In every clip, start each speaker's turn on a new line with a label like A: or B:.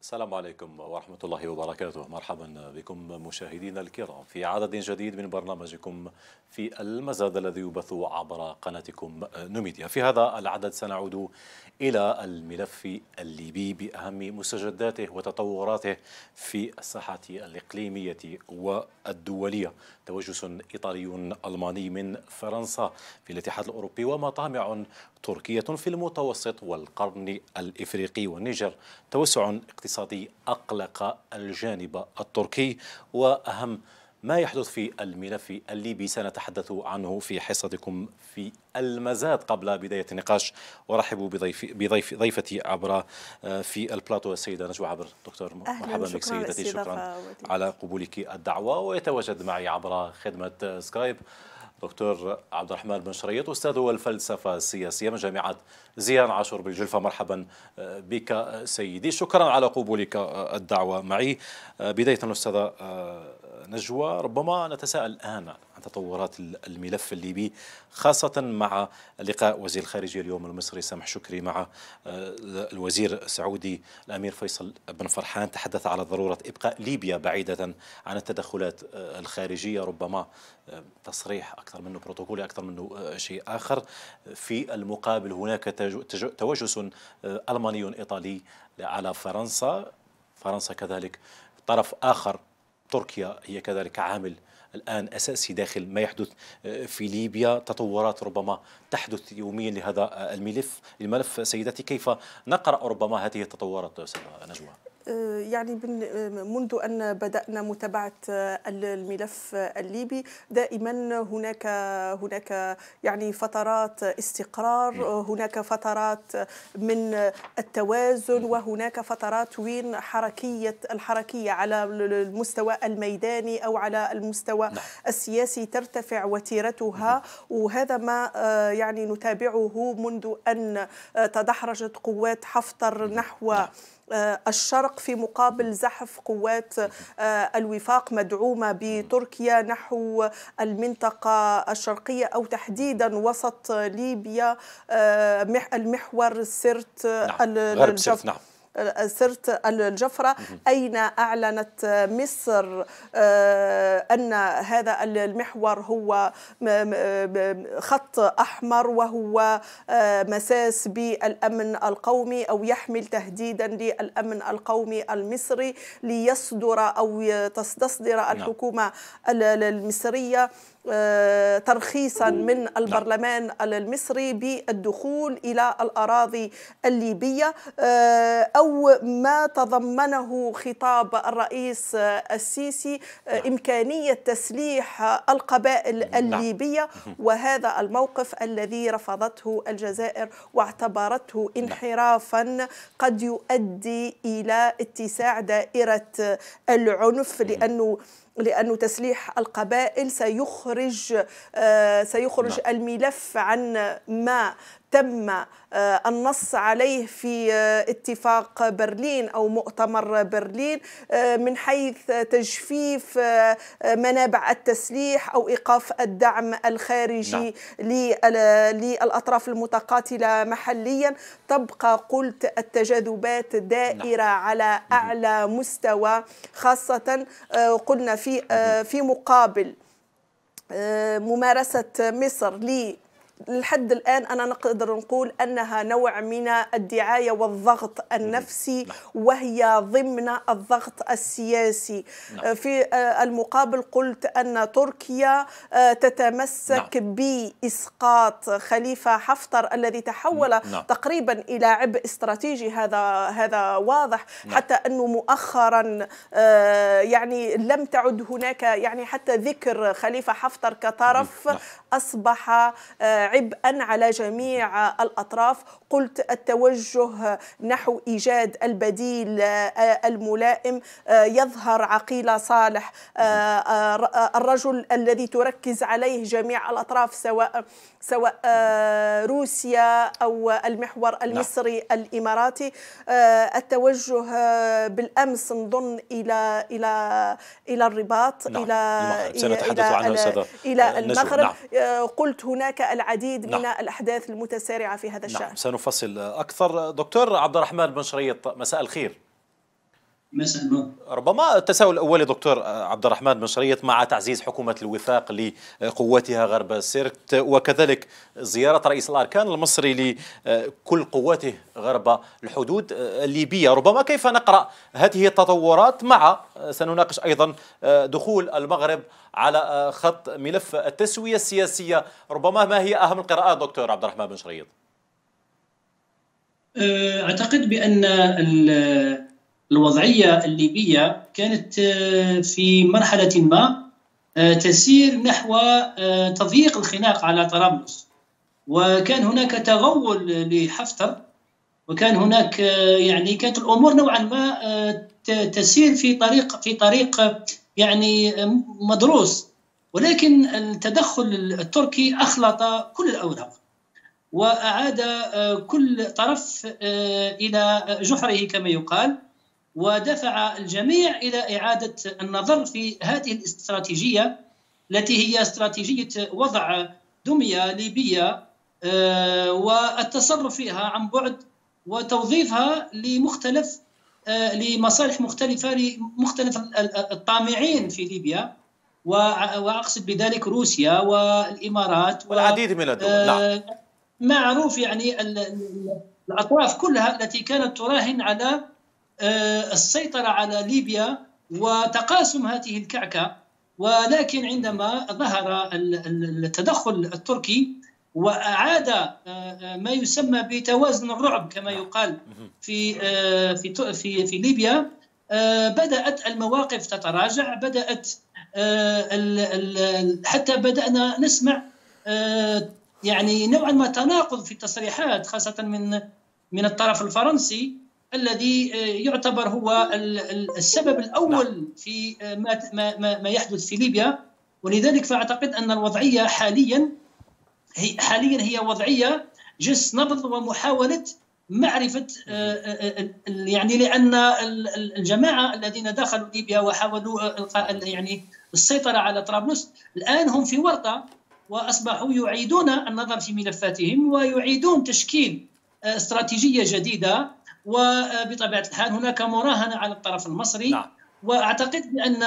A: السلام عليكم ورحمة الله وبركاته مرحبا بكم مشاهدينا الكرام في عدد جديد من برنامجكم في المزاد الذي يبث عبر قناتكم نوميديا في هذا العدد سنعود إلى الملف الليبي بأهم مستجداته وتطوراته في الساحة الإقليمية والدولية توجس إيطالي ألماني من فرنسا في الاتحاد الأوروبي ومطامع تركية في المتوسط والقرن الإفريقي والنيجر توسع اقتصادي أقلق الجانب التركي وأهم ما يحدث في الملف الليبي سنتحدث عنه في حصتكم في المزاد قبل بداية النقاش ورحبوا بضيف بضيف ضيفتي عبر آه، في البلاطو السيدة نجوى عبر دكتور مرحبا بك سيدتي شكرا على قبولك الدعوة ويتواجد معي عبر خدمة آه، سكايب دكتور عبد الرحمن بن شريط استاذ الفلسفه السياسيه من جامعه زيان عاشور بالجلفه مرحبا بك سيدي شكرا على قبولك الدعوه معي آه، بدايه استاذ آه، نجوى ربما نتساءل الآن عن تطورات الملف الليبي خاصة مع لقاء وزير الخارجية اليوم المصري سامح شكري مع آه، الوزير السعودي الأمير فيصل بن فرحان تحدث على ضرورة إبقاء ليبيا بعيدة عن التدخلات آه، الخارجية ربما آه، تصريح أكثر منه بروتوكولي أكثر منه شيء آخر في المقابل هناك توجس ألماني إيطالي على فرنسا فرنسا كذلك طرف آخر تركيا هي كذلك عامل الآن أساسي داخل ما يحدث آه، في ليبيا تطورات ربما تحدث يوميا لهذا آه، الملف الملف سيدتي كيف نقرأ ربما هذه التطورات نجوى
B: آه، يعني آه، منذ أن بدأنا متابعة آه، الملف الليبي دائما هناك هناك يعني فترات استقرار نعم. هناك فترات من التوازن نعم. وهناك فترات وين حركية الحركية على المستوى الميداني أو على المستوى نعم. السياسي ترتفع وتيرتها وهذا ما يعني نتابعه منذ أن تدحرجت قوات حفتر نحو آه، الشرق في مقابل زحف قوات آه، الوفاق مدعومة بتركيا نحو المنطقة الشرقية أو تحديدا وسط ليبيا آه، المحور سرت نعم. الجف... غرب سرت نعم سرت الجفرة أين أعلنت مصر آه، أن هذا المحور هو خط أحمر وهو آه، مساس بالأمن القومي أو يحمل تهديدا للأمن القومي المصري ليصدر أو تستصدر نعم. الحكومة المصرية آه، ترخيصا نعم. من البرلمان المصري بالدخول إلى الأراضي الليبية آه، أو ما تضمنه خطاب الرئيس السيسي آه، نعم. إمكانية تسليح القبائل نعم. الليبية وهذا الموقف الذي رفضته الجزائر واعتبرته انحرافا قد يؤدي إلى اتساع دائرة العنف لأنه لأن تسليح القبائل سيخرج آه، سيخرج نعم. الملف عن ما تم آه، النص عليه في آه، اتفاق برلين او مؤتمر برلين آه، من حيث تجفيف منابع التسليح او ايقاف الدعم الخارجي نعم. لا. للاطراف المتقاتله محليا تبقى قلت التجاذبات دائره لا. نعم. على اعلى مستوى خاصه قلنا في في مقابل ممارسه مصر لي لحد الآن أنا نقدر نقول أنها نوع من الدعاية والضغط النفسي نعم. وهي ضمن الضغط السياسي نعم. آه، في آه، المقابل قلت أن تركيا آه، تتمسك نعم. بإسقاط خليفة حفتر الذي تحول نعم. تقريبا إلى عبء استراتيجي هذا هذا واضح نعم. حتى أنه مؤخرا يعني لم تعد هناك يعني حتى ذكر خليفة حفتر كطرف نعم. أصبح آه، عبئا على جميع الأطراف قلت التوجه نحو إيجاد البديل آه، الملائم آه، يظهر عقيلة صالح الرجل الذي تركز عليه جميع الأطراف سواء سواء روسيا أو المحور نعم. المصري الإماراتي التوجه بالأمس نظن إلى إلى إلى الرباط نعم. إلى سنتحدث إلى, عنه إلى, إلى المغرب نعم. قلت هناك العديد نعم. من الأحداث المتسارعة في هذا نعم، الشأن نعم
A: سنفصل أكثر دكتور عبد الرحمن بن شريط مساء الخير مساء النور ربما التساؤل الاولي دكتور عبد الرحمن بن شريط مع تعزيز حكومه الوفاق لقواتها غرب سرت وكذلك زياره رئيس الاركان المصري لكل قواته غرب الحدود الليبيه ربما كيف نقرا هذه التطورات مع سنناقش ايضا دخول المغرب على خط ملف التسويه السياسيه ربما ما هي اهم القراءات دكتور عبد الرحمن بن شريط
C: اعتقد بان الوضعيه الليبيه كانت آه، في مرحله ما آه، تسير نحو آه، تضييق الخناق على طرابلس وكان هناك تغول لحفتر وكان هناك يعني كانت الامور نوعا ما تسير في طريق في طريق يعني مدروس ولكن التدخل التركي اخلط كل الاوراق واعاد كل طرف الى جحره كما يقال ودفع الجميع الى اعاده النظر في هذه الاستراتيجيه التي هي استراتيجيه وضع دميه ليبيه آه، والتصرف فيها عن بعد وتوظيفها لمختلف آه، لمصالح مختلفه لمختلف الطامعين في ليبيا واقصد بذلك روسيا والامارات والعديد من الدول آه، نعم معروف يعني الاطراف كلها التي كانت تراهن على آه، السيطرة على ليبيا وتقاسم هذه الكعكة ولكن عندما ظهر التدخل التركي وأعاد آه، آه، ما يسمى بتوازن الرعب كما نعم. يقال في في في, في ليبيا بدأت المواقف تتراجع بدأت حتى بدأنا نسمع يعني نوعا ما تناقض في التصريحات خاصة من من الطرف الفرنسي الذي آه، يعتبر هو السبب الاول نعم. في آه، ما ما يحدث في ليبيا ولذلك فاعتقد ان الوضعيه حاليا هي حاليا هي وضعيه جس نبض ومحاوله معرفه آه، يعني لان الجماعه الذين دخلوا ليبيا وحاولوا يعني السيطره على طرابلس الان هم في ورطه واصبحوا يعيدون النظر في ملفاتهم ويعيدون تشكيل استراتيجيه جديده وبطبيعه الحال هناك مراهنه على الطرف المصري نعم. واعتقد بان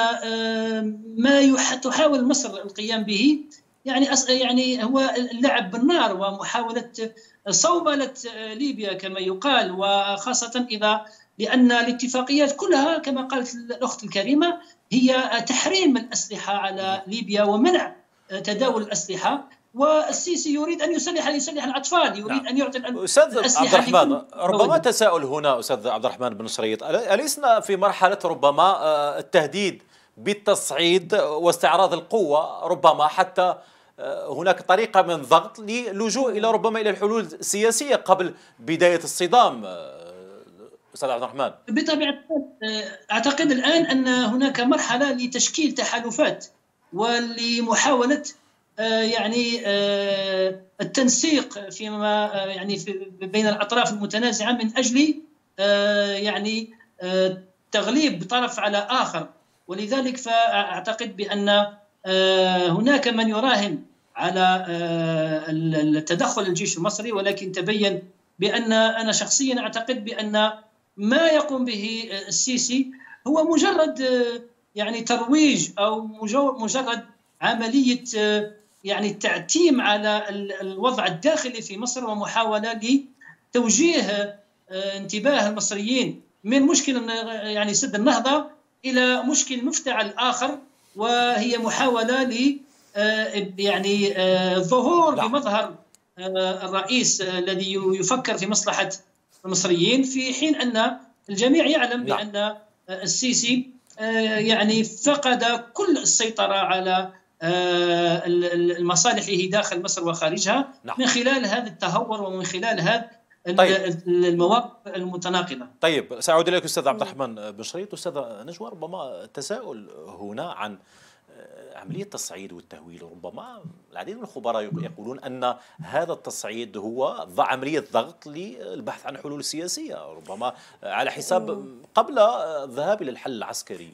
C: ما تحاول مصر القيام به يعني يعني هو اللعب بالنار ومحاوله صوبله ليبيا كما يقال وخاصه اذا لان الاتفاقيات كلها كما قالت الاخت الكريمه هي تحريم الاسلحه على نعم. ليبيا ومنع تداول الاسلحه والسيسي يريد ان يسلح يسلح الاطفال يريد نعم. ان يعطي استاذ عبد الرحمن
A: ربما تساؤل هنا استاذ عبد الرحمن بن شريط اليسنا في مرحله ربما آه، التهديد بالتصعيد واستعراض القوه ربما حتى آه، هناك طريقه من ضغط للجوء الى ربما الى الحلول السياسيه قبل بدايه الصدام آه، استاذ عبد الرحمن
C: بطبيعه اعتقد الان ان هناك مرحله لتشكيل تحالفات ولمحاوله آه، يعني آه، التنسيق فيما آه، يعني بين الاطراف المتنازعه من اجل يعني تغليب طرف على اخر ولذلك فاعتقد بان هناك من يراهن على التدخل الجيش المصري ولكن تبين بان انا شخصيا اعتقد بان ما يقوم به السيسي هو مجرد يعني ترويج او مجرد عمليه يعني التعتيم على الوضع الداخلي في مصر ومحاوله لتوجيه آه، انتباه المصريين من مشكل آه، يعني سد النهضه الى مشكل مفتعل اخر وهي محاوله ل آه، يعني ظهور بمظهر نعم. الرئيس الذي يفكر في مصلحه المصريين في حين ان الجميع يعلم نعم. بان السيسي يعني فقد كل السيطره على آه، المصالح اللي هي داخل مصر وخارجها نعم. من خلال هذا التهور ومن خلال هذا طيب. المواقف المتناقضه طيب ساعود
A: اليك استاذ عبد الرحمن بن شريط استاذ نجوى ربما التساؤل هنا عن آه، عمليه التصعيد والتهويل ربما العديد من الخبراء يقولون أن هذا التصعيد هو عملية ضغط للبحث عن حلول سياسية ربما على حساب قبل الذهاب إلى الحل العسكري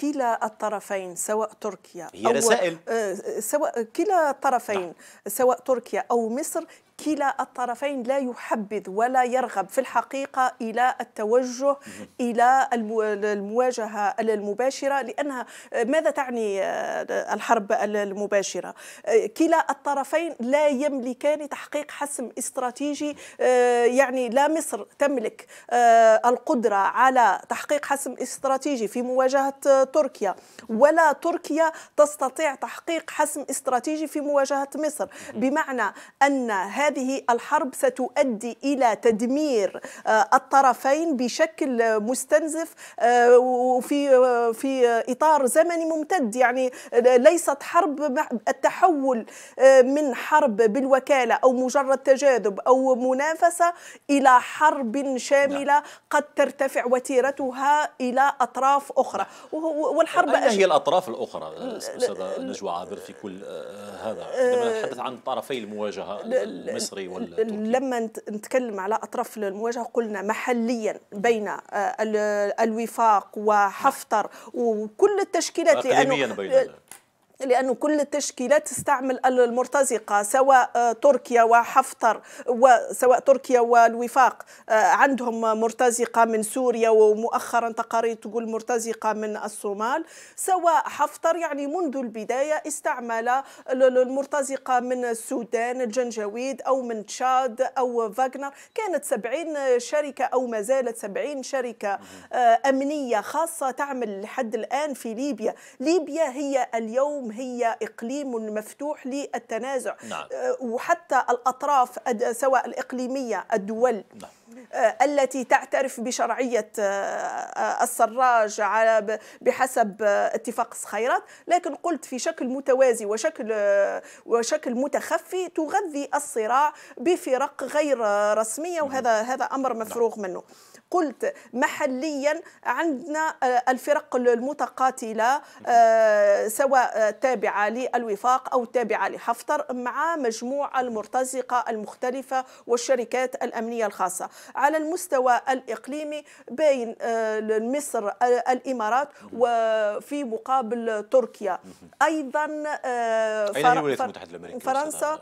B: كلا الطرفين سواء تركيا هي أو رسائل آه، سواء كلا الطرفين نعم. سواء تركيا أو مصر كلا الطرفين لا يحبذ ولا يرغب في الحقيقة إلى التوجه إلى المواجهة المباشرة لأنها ماذا تعني آه، الحرب المباشرة آه، كلا الطرفين لا يملكان تحقيق حسم استراتيجي آه، يعني لا مصر تملك آه، القدرة على تحقيق حسم استراتيجي في مواجهة آه، تركيا ولا تركيا تستطيع تحقيق حسم استراتيجي في مواجهة مصر بمعنى أن هذه الحرب ستؤدي إلى تدمير الطرفين بشكل مستنزف وفي في إطار زمني ممتد يعني ليست حرب التحول آه، من حرب بالوكالة أو مجرد تجاذب أو منافسة إلى حرب شاملة نعم. قد ترتفع وتيرتها إلى أطراف أخرى والحرب أين هي
A: الأطراف الأخرى أستاذة نجوى عابر في كل آه، هذا آه، عندما نتحدث عن طرفي المواجهة المصري والتركي
B: لما نتكلم على أطراف المواجهة قلنا محليا بين الوفاق وحفتر نعم. وكل التشكيلات بين لأنه كل التشكيلات تستعمل المرتزقة سواء آه، تركيا وحفتر وسواء تركيا والوفاق آه، عندهم مرتزقة من سوريا ومؤخرا تقارير تقول مرتزقة من الصومال سواء حفتر يعني منذ البداية استعمل المرتزقة من السودان الجنجويد أو من تشاد أو فاغنر كانت 70 شركة أو ما زالت 70 شركة آه، أمنية خاصة تعمل لحد الآن في ليبيا ليبيا هي اليوم اليوم هي إقليم مفتوح للتنازع نعم. أه، وحتى الأطراف سواء الإقليمية الدول نعم. آه، التي تعترف بشرعية آه، آه، السراج على بحسب اتفاق الصخيرات لكن قلت في شكل متوازي وشكل وشكل متخفي تغذي الصراع بفرق غير رسمية نعم. وهذا هذا أمر نعم. مفروغ منه قلت محليا عندنا الفرق المتقاتله سواء تابعه للوفاق او تابعه لحفتر مع مجموعه المرتزقه المختلفه والشركات الامنيه الخاصه على المستوى الإقليمي بين آه، مصر آه، الإمارات وفي مقابل تركيا أيضا آه، فرنسا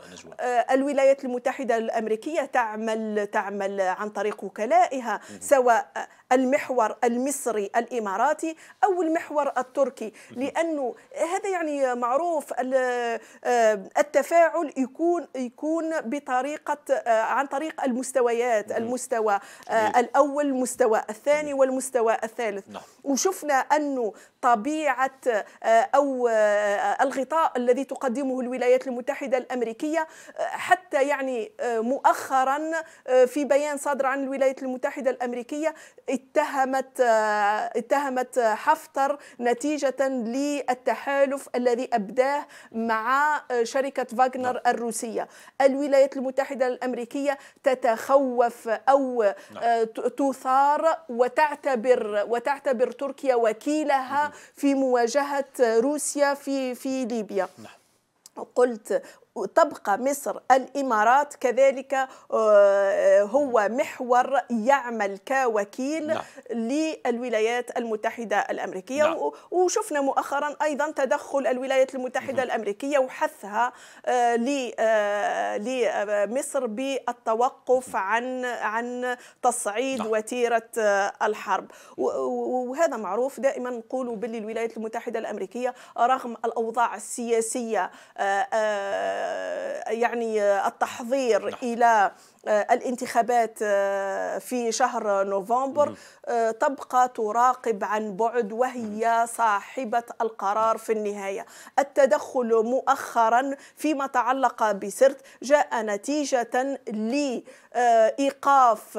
B: الولايات المتحدة الأمريكية تعمل تعمل عن طريق وكلائها سواء المحور المصري الاماراتي او المحور التركي لانه هذا يعني معروف آه، التفاعل يكون يكون بطريقه آه، عن طريق المستويات المستوى آه، الاول المستوى الثاني والمستوى الثالث نعم. وشفنا انه طبيعه آه، او آه، الغطاء الذي تقدمه الولايات المتحده الامريكيه آه، حتى يعني مؤخرا في بيان صادر عن الولايات المتحده الامريكيه اتهمت اتهمت حفتر نتيجه للتحالف الذي ابداه مع شركه فاغنر نعم. الروسيه الولايات المتحده الامريكيه تتخوف او نعم. تثار وتعتبر وتعتبر تركيا وكيلها في مواجهة روسيا في في ليبيا نعم. قلت تبقى مصر الإمارات كذلك آه، آه، هو محور يعمل كوكيل نعم. للولايات المتحدة الأمريكية نعم. وشفنا مؤخرا أيضا تدخل الولايات المتحدة الأمريكية وحثها آه، لمصر بالتوقف عن عن تصعيد نعم. وتيرة الحرب وهذا معروف دائما نقولوا باللي الولايات المتحدة الأمريكية رغم الأوضاع السياسية يعني التحضير نعم. الى آه، الانتخابات آه، في شهر نوفمبر آه، تبقى تراقب عن بعد وهي صاحبة القرار في النهاية التدخل مؤخرا فيما تعلق بسرت جاء نتيجة لإيقاف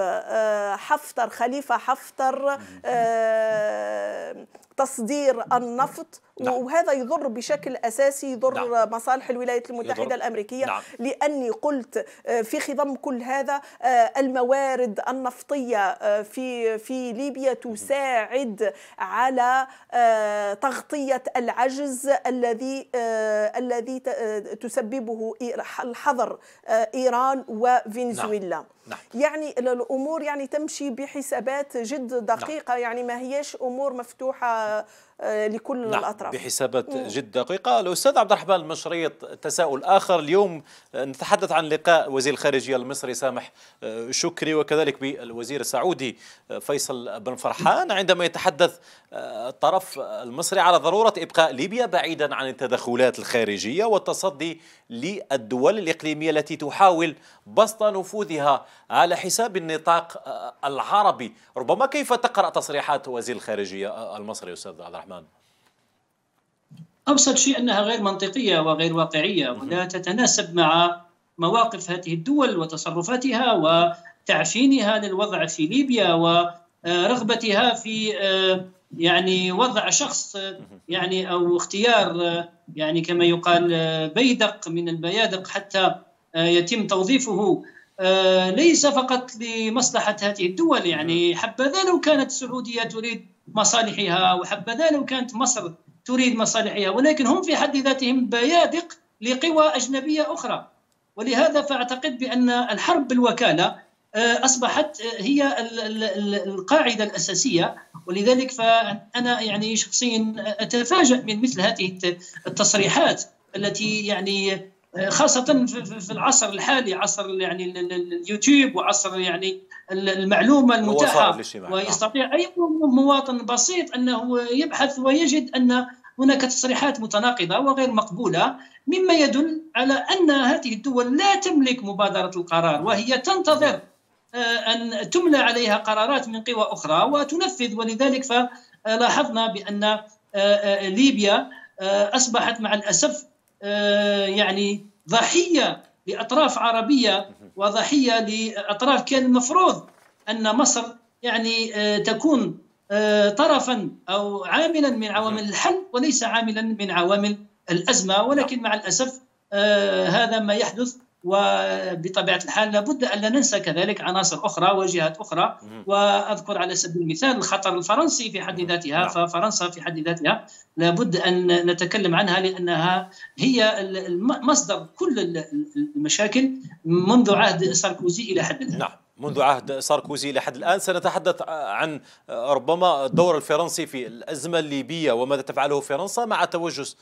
B: حفتر خليفة حفتر تصدير النفط نعم. نعم. وهذا يضر بشكل اساسي يضر نعم. مصالح الولايات المتحده يضر. الامريكيه نعم. لاني قلت في خضم كل هذا لهذا آه، الموارد النفطية آه، في في ليبيا تساعد على آه، تغطية العجز الذي الذي تسببه الحظر إيران وفنزويلا نعم. نعم. يعني الامور يعني تمشي بحسابات جد دقيقه نعم. يعني ما هيش امور مفتوحه آه، لكل نعم الأطراف بحسابات جد
A: دقيقة الأستاذ عبد الرحمن المشريط تساؤل آخر اليوم آه، نتحدث عن لقاء وزير الخارجية المصري سامح آه، شكري وكذلك بالوزير السعودي فيصل بن فرحان عندما يتحدث الطرف المصري على ضرورة إبقاء ليبيا بعيدا عن التدخلات الخارجية والتصدي للدول الإقليمية التي تحاول بسط نفوذها على حساب النطاق العربي ربما كيف تقرأ تصريحات وزير الخارجية المصري أستاذ عبد الرحمن الرحمن
C: أبسط شيء أنها غير منطقية وغير واقعية ولا تتناسب مع مواقف هذه الدول وتصرفاتها وتعفينها للوضع في ليبيا ورغبتها في آه، يعني وضع شخص يعني أو اختيار آه، يعني كما يقال آه، بيدق من البيادق حتى يتم توظيفه ليس فقط لمصلحة هذه الدول يعني حبذا لو كانت السعودية تريد مصالحها وحبذا لو كانت مصر تريد مصالحها ولكن هم في حد ذاتهم بيادق لقوى أجنبية أخرى ولهذا فأعتقد بأن الحرب بالوكالة آه، أصبحت آه، هي القاعدة الأساسية ولذلك فأنا يعني شخصيا أتفاجأ من مثل هذه التصريحات التي يعني آه، خاصة في العصر الحالي عصر يعني اليوتيوب وعصر يعني المعلومه المتاحه نعم. ويستطيع اي مواطن بسيط انه يبحث ويجد ان هناك تصريحات متناقضه وغير مقبوله مما يدل على ان هذه الدول لا تملك مبادره القرار وهي تنتظر آه، ان تملى عليها قرارات من قوى اخرى وتنفذ ولذلك فلاحظنا بان آه، آه، ليبيا اصبحت مع الاسف يعني ضحيه لاطراف عربيه وضحيه لاطراف كان المفروض ان مصر يعني آه، تكون آه، طرفا او عاملا من عوامل نعم. الحل وليس عاملا من عوامل الازمه ولكن مع الاسف آه، هذا ما يحدث وبطبيعه الحال لابد ان لا ننسى كذلك عناصر اخرى وجهات اخرى واذكر على سبيل المثال الخطر الفرنسي في حد ذاتها نعم. ففرنسا في حد ذاتها لابد ان نتكلم عنها لانها هي مصدر كل المشاكل منذ عهد ساركوزي الى حد الان. نعم. منذ عهد ساركوزي لحد الآن سنتحدث
A: عن ربما الدور الفرنسي في الأزمة الليبية وماذا تفعله فرنسا مع توجس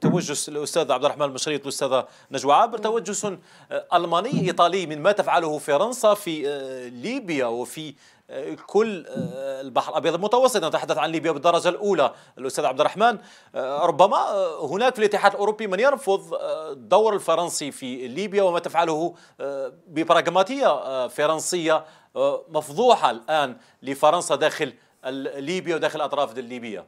A: توجس الأستاذ عبد الرحمن المشريط الأستاذ نجوى عابر توجس ألماني إيطالي من ما تفعله فرنسا في آه، ليبيا وفي كل آه، البحر الابيض المتوسط نتحدث عن ليبيا بالدرجه الاولى الاستاذ عبد الرحمن آه، ربما آه، هناك في الاتحاد الاوروبي من يرفض الدور الفرنسي في ليبيا وما تفعله ببراغماتيه فرنسيه مفضوحه الان لفرنسا داخل
C: ليبيا وداخل الاطراف الليبيه.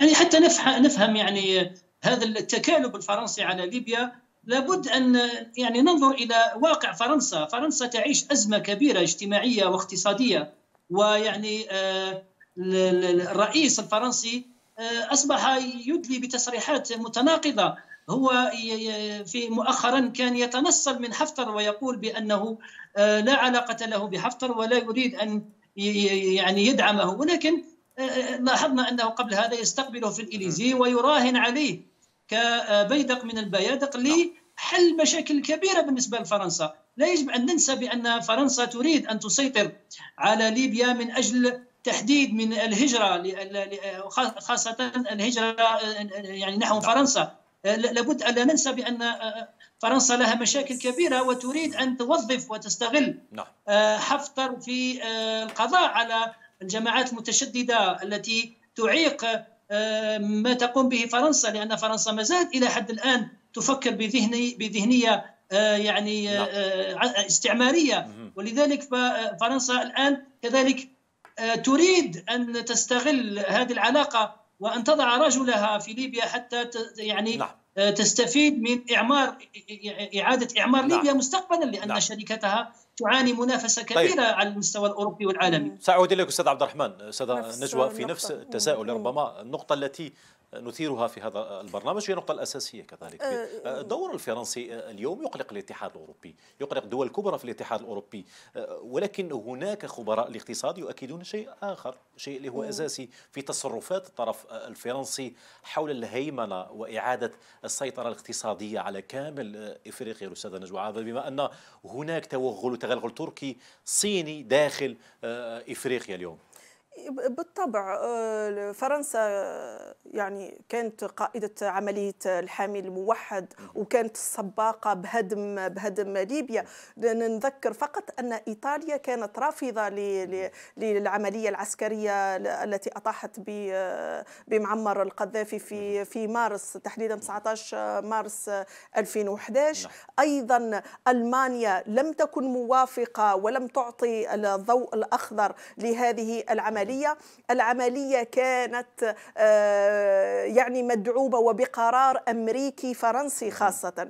C: يعني حتى نفهم يعني هذا التكالب الفرنسي على ليبيا لابد ان يعني ننظر الى واقع فرنسا، فرنسا تعيش ازمه كبيره اجتماعيه واقتصاديه ويعني آه، الرئيس الفرنسي آه، اصبح يدلي بتصريحات متناقضه هو آه، في مؤخرا كان يتنصل من حفتر ويقول بانه لا علاقه له بحفتر ولا يريد ان يعني يدعمه ولكن لاحظنا انه قبل هذا يستقبله في الاليزي ويراهن عليه كبيدق من البيادق نعم. لي حل مشاكل كبيره بالنسبه لفرنسا لا يجب ان ننسى بان فرنسا تريد ان تسيطر على ليبيا من اجل تحديد من الهجره خاصه الهجره يعني نحو نعم. فرنسا لابد ان لا ننسى بان فرنسا لها مشاكل كبيره وتريد ان توظف وتستغل نعم. آه، حفتر في آه، القضاء على الجماعات المتشدده التي تعيق آه، ما تقوم به فرنسا لان فرنسا ما زالت الى حد الان تفكر بذهني بذهنيه آه، يعني آه، نعم. آه، استعماريه ولذلك فرنسا الان كذلك تريد ان تستغل هذه العلاقه وان تضع رجلها في ليبيا حتى يعني نعم. تستفيد من اعمار اعاده اعمار نعم. ليبيا مستقبلا لان نعم. شركتها تعاني منافسه طيب. كبيره طيب. على المستوى الاوروبي والعالمي.
A: ساعود اليك استاذ عبد الرحمن، استاذ نجوى في نفس التساؤل ربما النقطه التي نثيرها في هذا البرنامج هي النقطة الأساسية كذلك آه، آه، الدور الفرنسي آه، اليوم يقلق الاتحاد الأوروبي يقلق دول كبرى في الاتحاد الأوروبي ولكن هناك خبراء الاقتصاد يؤكدون شيء آخر شيء اللي هو أساسي في تصرفات الطرف الفرنسي حول الهيمنة وإعادة السيطرة الاقتصادية على كامل إفريقيا الأستاذ نجوى عابد بما أن هناك توغل وتغلغل تركي صيني داخل إفريقيا اليوم
B: بالطبع آه، فرنسا آه، يعني كانت قائدة عملية الحامي الموحد وكانت السباقة بهدم بهدم ليبيا نذكر فقط أن إيطاليا كانت رافضة للعملية العسكرية التي أطاحت آه، بمعمر القذافي في في مارس تحديدا 19 مارس 2011 نعم. أيضا ألمانيا لم تكن موافقة ولم تعطي الضوء الأخضر لهذه العملية العملية العملية كانت آه، يعني مدعوبة وبقرار أمريكي فرنسي خاصة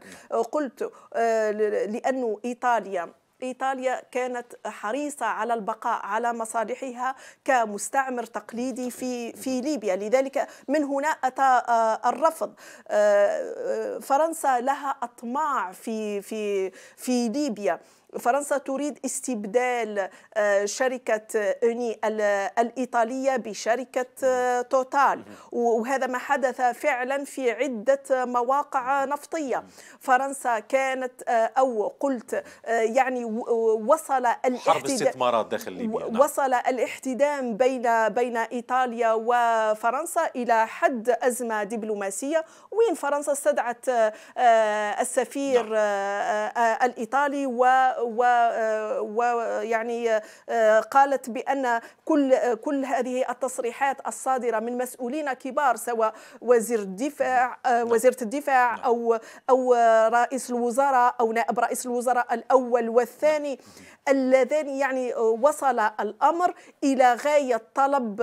B: قلت آه، لأنه إيطاليا إيطاليا كانت حريصة على البقاء على مصالحها كمستعمر تقليدي في في ليبيا لذلك من هنا أتى آه، الرفض فرنسا لها أطماع في في في ليبيا فرنسا تريد استبدال آه، شركة آه، أوني الإيطالية بشركة آه، توتال وهذا ما حدث فعلا في عدة مواقع نفطية فرنسا كانت أو قلت يعني وصل حرب استثمارات
A: داخل ليبيا نعم.
B: وصل الاحتدام بين بين إيطاليا وفرنسا إلى حد أزمة دبلوماسية وين فرنسا استدعت السفير نعم. الإيطالي و ويعني آه، آه، قالت بان كل كل هذه التصريحات الصادره من مسؤولين كبار سواء وزير الدفاع آه، نعم. وزيره الدفاع نعم. او او رئيس الوزراء او نائب رئيس الوزراء الاول والثاني نعم. اللذان يعني وصل الامر الى غايه طلب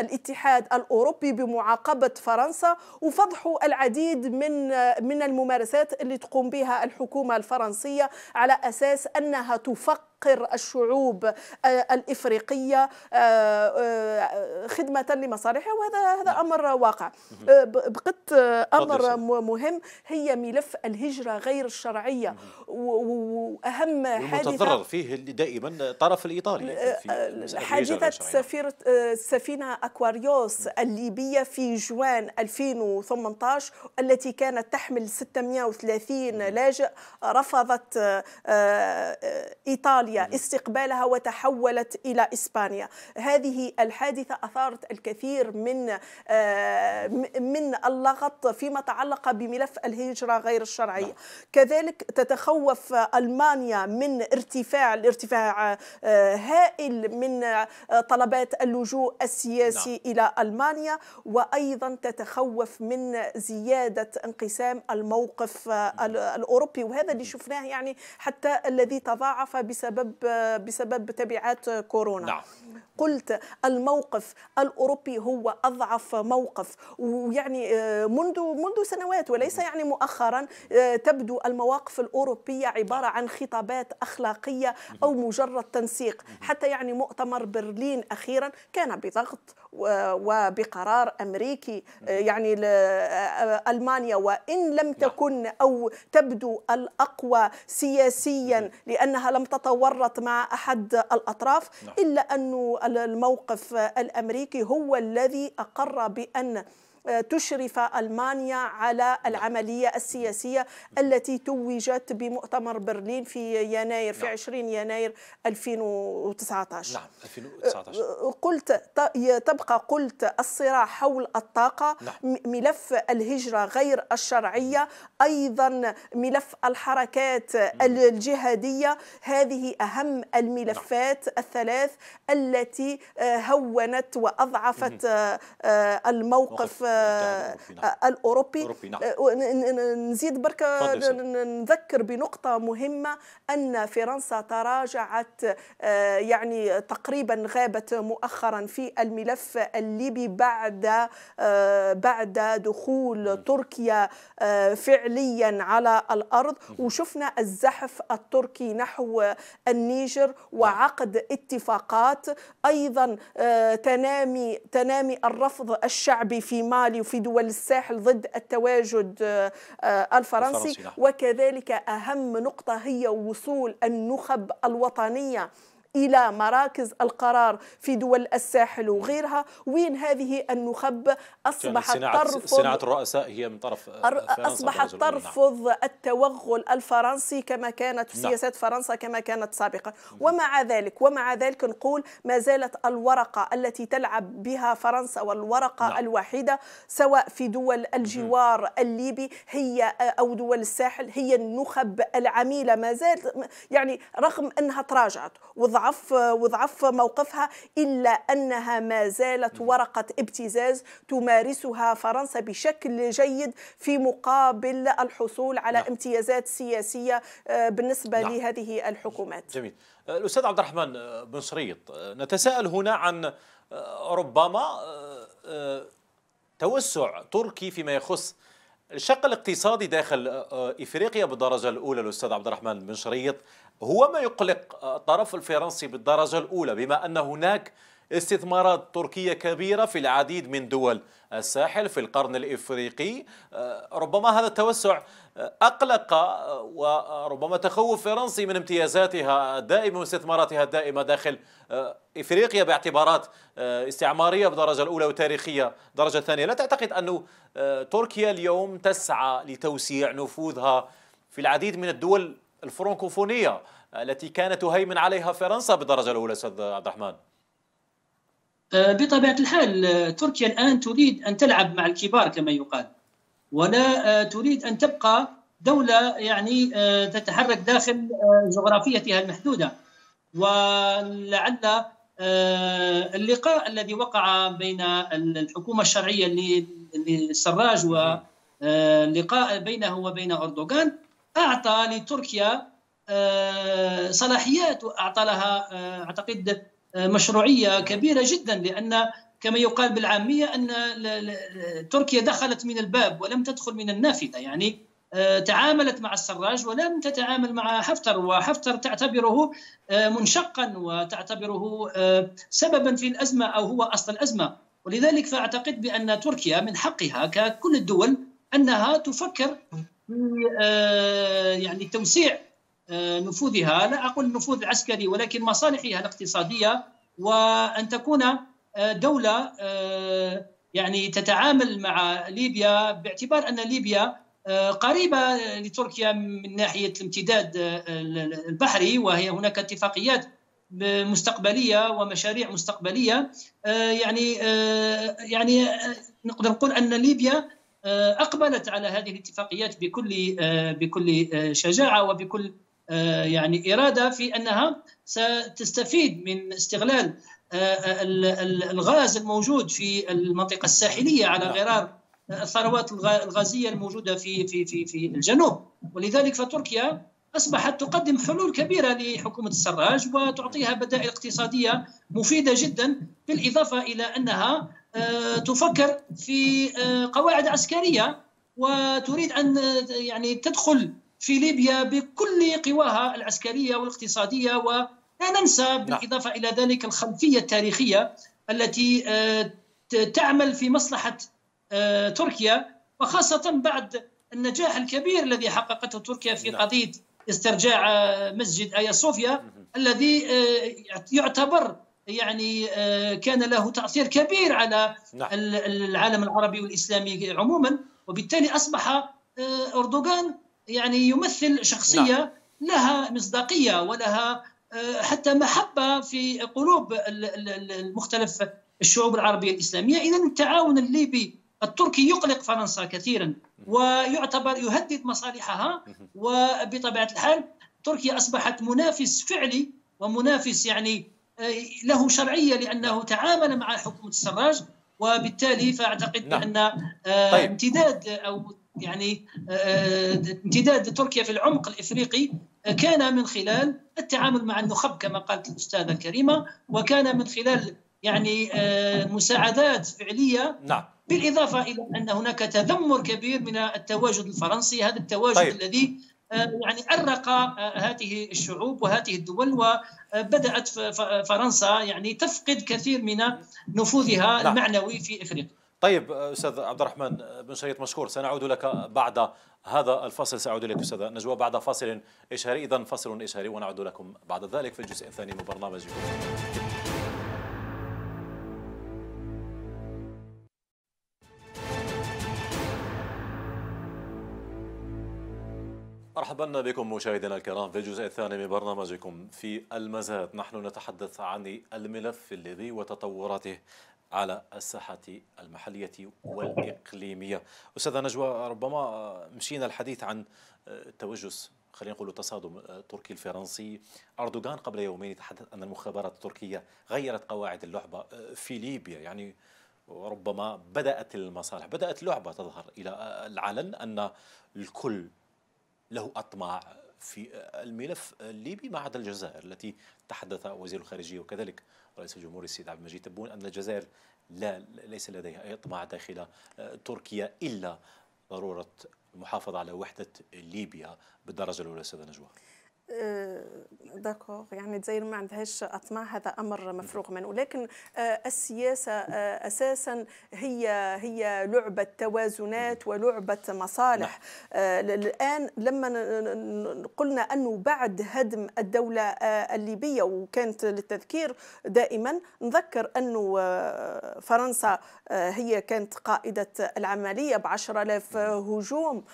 B: الاتحاد الاوروبي بمعاقبه فرنسا وفضحوا العديد من من الممارسات اللي تقوم بها الحكومه الفرنسيه على اساس أنها تفكر تحقر الشعوب آه، الإفريقية آه، آه، خدمة لمصالحها وهذا هذا نعم. أمر واقع بقت أمر مهم هي ملف الهجرة غير الشرعية وأهم حادثة المتضرر
A: فيه دائما الطرف الإيطالي يعني حادثة
B: سفيرة السفينة أكواريوس الليبية في جوان 2018 التي كانت تحمل 630 لاجئ رفضت إيطاليا إيطاليا استقبالها وتحولت إلى إسبانيا هذه الحادثة أثارت الكثير من آه، من اللغط فيما تعلق بملف الهجرة غير الشرعية نعم. كذلك تتخوف ألمانيا من ارتفاع الارتفاع آه، هائل من آه، طلبات اللجوء السياسي نعم. إلى ألمانيا وأيضا تتخوف من زيادة انقسام الموقف الأوروبي وهذا اللي شفناه يعني حتى الذي تضاعف بسبب بسبب بسبب تبعات كورونا نعم. قلت الموقف الأوروبي هو أضعف موقف ويعني آه، منذ منذ سنوات وليس يعني مؤخرا آه، تبدو المواقف الأوروبية عبارة عن خطابات أخلاقية أو مجرد تنسيق حتى يعني مؤتمر برلين أخيرا كان بضغط وبقرار أمريكي آه، يعني آه، ألمانيا وإن لم نعم. تكن أو تبدو الأقوى سياسيا لأنها لم تتورط مع أحد الأطراف نعم. إلا أن الموقف الأمريكي هو الذي أقر بأن تشرف ألمانيا على العملية السياسية التي توجت بمؤتمر برلين في يناير في 20 نعم. يناير 2019 نعم
A: 2019 أه،
B: أه، قلت تبقى قلت الصراع حول الطاقة نعم. ملف الهجرة غير الشرعية أيضا ملف الحركات الجهادية هذه أهم الملفات نعم. الثلاث التي أه، هونت وأضعفت الموقف آه، آه، الاوروبي نعم. آه، نزيد برك نذكر بنقطه مهمه ان فرنسا تراجعت يعني تقريبا غابت مؤخرا في الملف الليبي بعد بعد دخول تركيا فعليا على الارض وشفنا الزحف التركي نحو النيجر نعم. وعقد اتفاقات ايضا تنامي تنامي الرفض الشعبي فيما مالي وفي دول الساحل ضد التواجد آه، آه، الفرنسي نعم. وكذلك أهم نقطة هي وصول النخب الوطنية الى مراكز القرار في دول الساحل وغيرها وين هذه النخب اصبحت ترفض صناعه
A: الرؤساء هي من طرف آه، اصبحت نعم. ترفض
B: التوغل الفرنسي كما كانت نعم. سياسات فرنسا كما كانت سابقا ومع ذلك ومع ذلك نقول ما زالت الورقه التي تلعب بها فرنسا والورقه نعم. الوحيده سواء في دول الجوار مم. الليبي هي آه، او دول الساحل هي النخب العميله ما زالت يعني رغم انها تراجعت وضع وضعف وضعف موقفها إلا أنها ما زالت ورقة ابتزاز تمارسها فرنسا بشكل جيد في مقابل الحصول على نعم. امتيازات سياسية آه، بالنسبة نعم. لهذه الحكومات
A: جميل آه، الأستاذ عبد الرحمن آه، بن شريط نتساءل هنا عن ربما توسع تركي فيما يخص الشق الاقتصادي داخل آه، آه، افريقيا بالدرجه الاولى الاستاذ عبد الرحمن بن شريط هو ما يقلق الطرف آه، الفرنسي بالدرجه الاولى بما ان هناك استثمارات تركية كبيرة في العديد من دول الساحل في القرن الإفريقي آه، ربما هذا التوسع آه، أقلق آه، وربما تخوف فرنسي من امتيازاتها الدائمة واستثماراتها الدائمة داخل إفريقيا باعتبارات استعمارية بالدرجة الأولى وتاريخية درجة ثانية لا تعتقد أن تركيا اليوم تسعى لتوسيع نفوذها في العديد من الدول الفرنكوفونية التي كانت تهيمن عليها فرنسا بالدرجة الأولى أستاذ عبد الرحمن
C: آه، بطبيعه الحال آه، تركيا الان تريد ان تلعب مع الكبار كما يقال ولا آه، تريد ان تبقى دوله يعني تتحرك داخل جغرافيتها المحدوده ولعل اللقاء الذي وقع بين الحكومه الشرعيه للسراج ولقاء بينه وبين اردوغان اعطى لتركيا صلاحيات واعطى لها اعتقد آه، مشروعيه كبيره جدا لان كما يقال بالعاميه ان تركيا دخلت من الباب ولم تدخل من النافذه يعني آه، تعاملت مع السراج ولم تتعامل مع حفتر وحفتر تعتبره آه، منشقا وتعتبره سببا في الازمه او هو اصل الازمه ولذلك فاعتقد بان تركيا من حقها ككل الدول انها تفكر في يعني توسيع آه، نفوذها لا أقول نفوذ عسكري ولكن مصالحها الاقتصادية وأن تكون آه، دولة آه، يعني تتعامل مع ليبيا باعتبار أن ليبيا قريبة لتركيا من ناحية الامتداد البحري وهي هناك اتفاقيات مستقبليه ومشاريع مستقبليه يعني يعني نقدر نقول ان ليبيا اقبلت على هذه الاتفاقيات بكل بكل شجاعه وبكل آه، يعني اراده في انها ستستفيد من استغلال آه، آه، الغاز الموجود في المنطقه الساحليه على نعم. غرار الثروات الغازيه الموجوده في في في في الجنوب ولذلك فتركيا اصبحت تقدم حلول كبيره لحكومه السراج وتعطيها بدائل اقتصاديه مفيده جدا بالاضافه الى انها تفكر في قواعد عسكريه وتريد ان يعني تدخل في ليبيا بكل قواها العسكريه والاقتصاديه ولا ننسى نعم. بالاضافه الى ذلك الخلفيه التاريخيه التي آه، تعمل في مصلحه آه، تركيا وخاصه بعد النجاح الكبير الذي حققته تركيا في نعم. قضيه استرجاع آه، مسجد ايا صوفيا الذي يعتبر يعني كان له تاثير كبير على نعم. العالم العربي والاسلامي عموما وبالتالي اصبح اردوغان يعني يمثل شخصيه نعم. لها مصداقيه ولها آه، حتى محبه في قلوب المختلف الشعوب العربيه الاسلاميه اذا التعاون الليبي التركي يقلق فرنسا كثيرا ويعتبر يهدد مصالحها وبطبيعه الحال تركيا اصبحت منافس فعلي ومنافس يعني آه، له شرعيه لانه نعم. تعامل مع حكومه السراج وبالتالي فاعتقد نعم. ان آه، طيب. امتداد او يعني آه، امتداد تركيا في العمق الافريقي آه، كان من خلال التعامل مع النخب كما قالت الاستاذه الكريمه وكان من خلال يعني آه، مساعدات فعليه نعم بالاضافه الى ان هناك تذمر كبير من التواجد الفرنسي هذا التواجد طيب. الذي يعني ارق هذه الشعوب وهذه الدول وبدات فرنسا يعني تفقد كثير من نفوذها نعم. المعنوي في افريقيا
A: طيب استاذ عبد الرحمن بن شريط مشكور سنعود لك بعد هذا الفصل سأعود إليك أستاذ نجوى بعد فاصل إشهاري إذا فصل إشهاري ونعود لكم بعد ذلك في الجزء الثاني من برنامجكم مرحبا بكم مشاهدينا الكرام في الجزء الثاني من برنامجكم في المزاد نحن نتحدث عن الملف الليبي وتطوراته على الساحة المحلية والإقليمية أستاذة نجوى ربما آه، مشينا الحديث عن آه، توجس خلينا نقول تصادم التركي آه، الفرنسي أردوغان قبل يومين تحدث أن المخابرات التركية غيرت قواعد اللعبة في ليبيا يعني ربما بدأت المصالح بدأت اللعبة تظهر إلى العلن أن الكل له أطماع في الملف الليبي ما عدا الجزائر التي تحدث وزير الخارجية وكذلك رئيس الجمهورية السيد عبد المجيد تبون أن الجزائر لا ليس لديها أي طمع داخل تركيا إلا ضرورة المحافظة على وحدة ليبيا بالدرجة الأولى استاذ نجوى
B: آه، داكور يعني الجزائر ما عندهاش اطماع هذا امر مفروغ منه ولكن آه، السياسه آه، اساسا هي هي لعبه توازنات ولعبه مصالح نعم. الان لما قلنا انه بعد هدم الدوله الليبيه وكانت للتذكير دائما نذكر انه فرنسا هي كانت قائده العمليه ب 10000 هجوم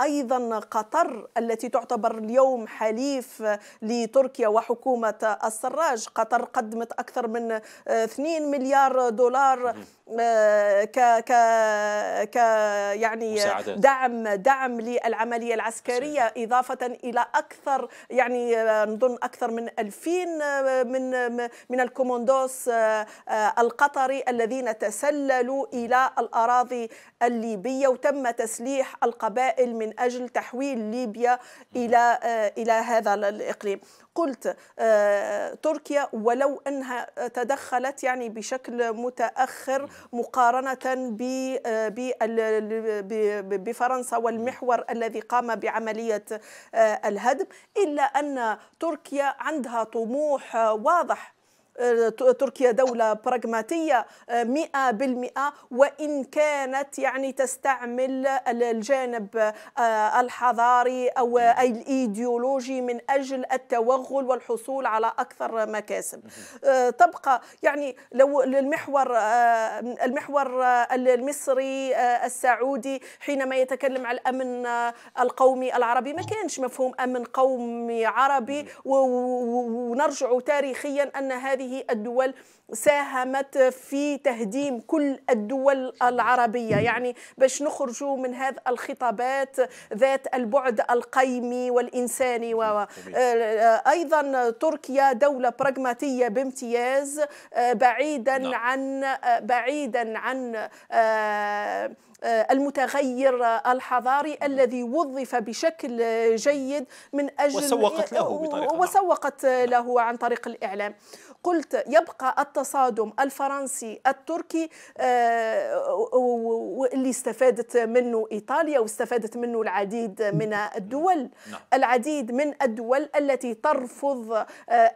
B: ايضا قطر التي تعتبر اليوم اليوم حليف لتركيا وحكومة السراج قطر قدمت أكثر من 2 مليار دولار آه، ك ك ك يعني مساعدات. دعم دعم للعمليه العسكريه اضافه الى اكثر يعني نظن آه، اكثر من 2000 آه، من من الكوموندوس القطري الذين تسللوا الى الاراضي الليبيه وتم تسليح القبائل من اجل تحويل ليبيا الى الى هذا الاقليم قلت تركيا ولو انها تدخلت يعني بشكل متاخر مقارنة آه، بفرنسا والمحور الذي قام بعملية آه، الهدم إلا أن تركيا عندها طموح آه، واضح آه، تركيا دولة براغماتية آه، مئة بالمئة وإن كانت يعني تستعمل الجانب آه، الحضاري أو الإيديولوجي من أجل التوغل والحصول على أكثر مكاسب تبقى يعني لو المحور المحور المصري السعودي حينما يتكلم عن الأمن القومي العربي ما كانش مفهوم أمن قومي عربي ونرجع تاريخيا أن هذه هذه الدول ساهمت في تهديم كل الدول العربية يعني باش نخرجوا من هذه الخطابات ذات البعد القيمي والإنساني و... آه، أيضا تركيا دولة براغماتية بامتياز آه، نعم. آه، بعيدا عن بعيدا عن المتغير الحضاري مم. الذي وظف بشكل جيد من أجل وسوقت له بطريقة نعم. وسوقت له نعم. عن طريق الإعلام قلت يبقى التصادم الفرنسي التركي آه، اللي استفادت منه إيطاليا واستفادت منه العديد من الدول نعم. العديد من الدول التي ترفض آه،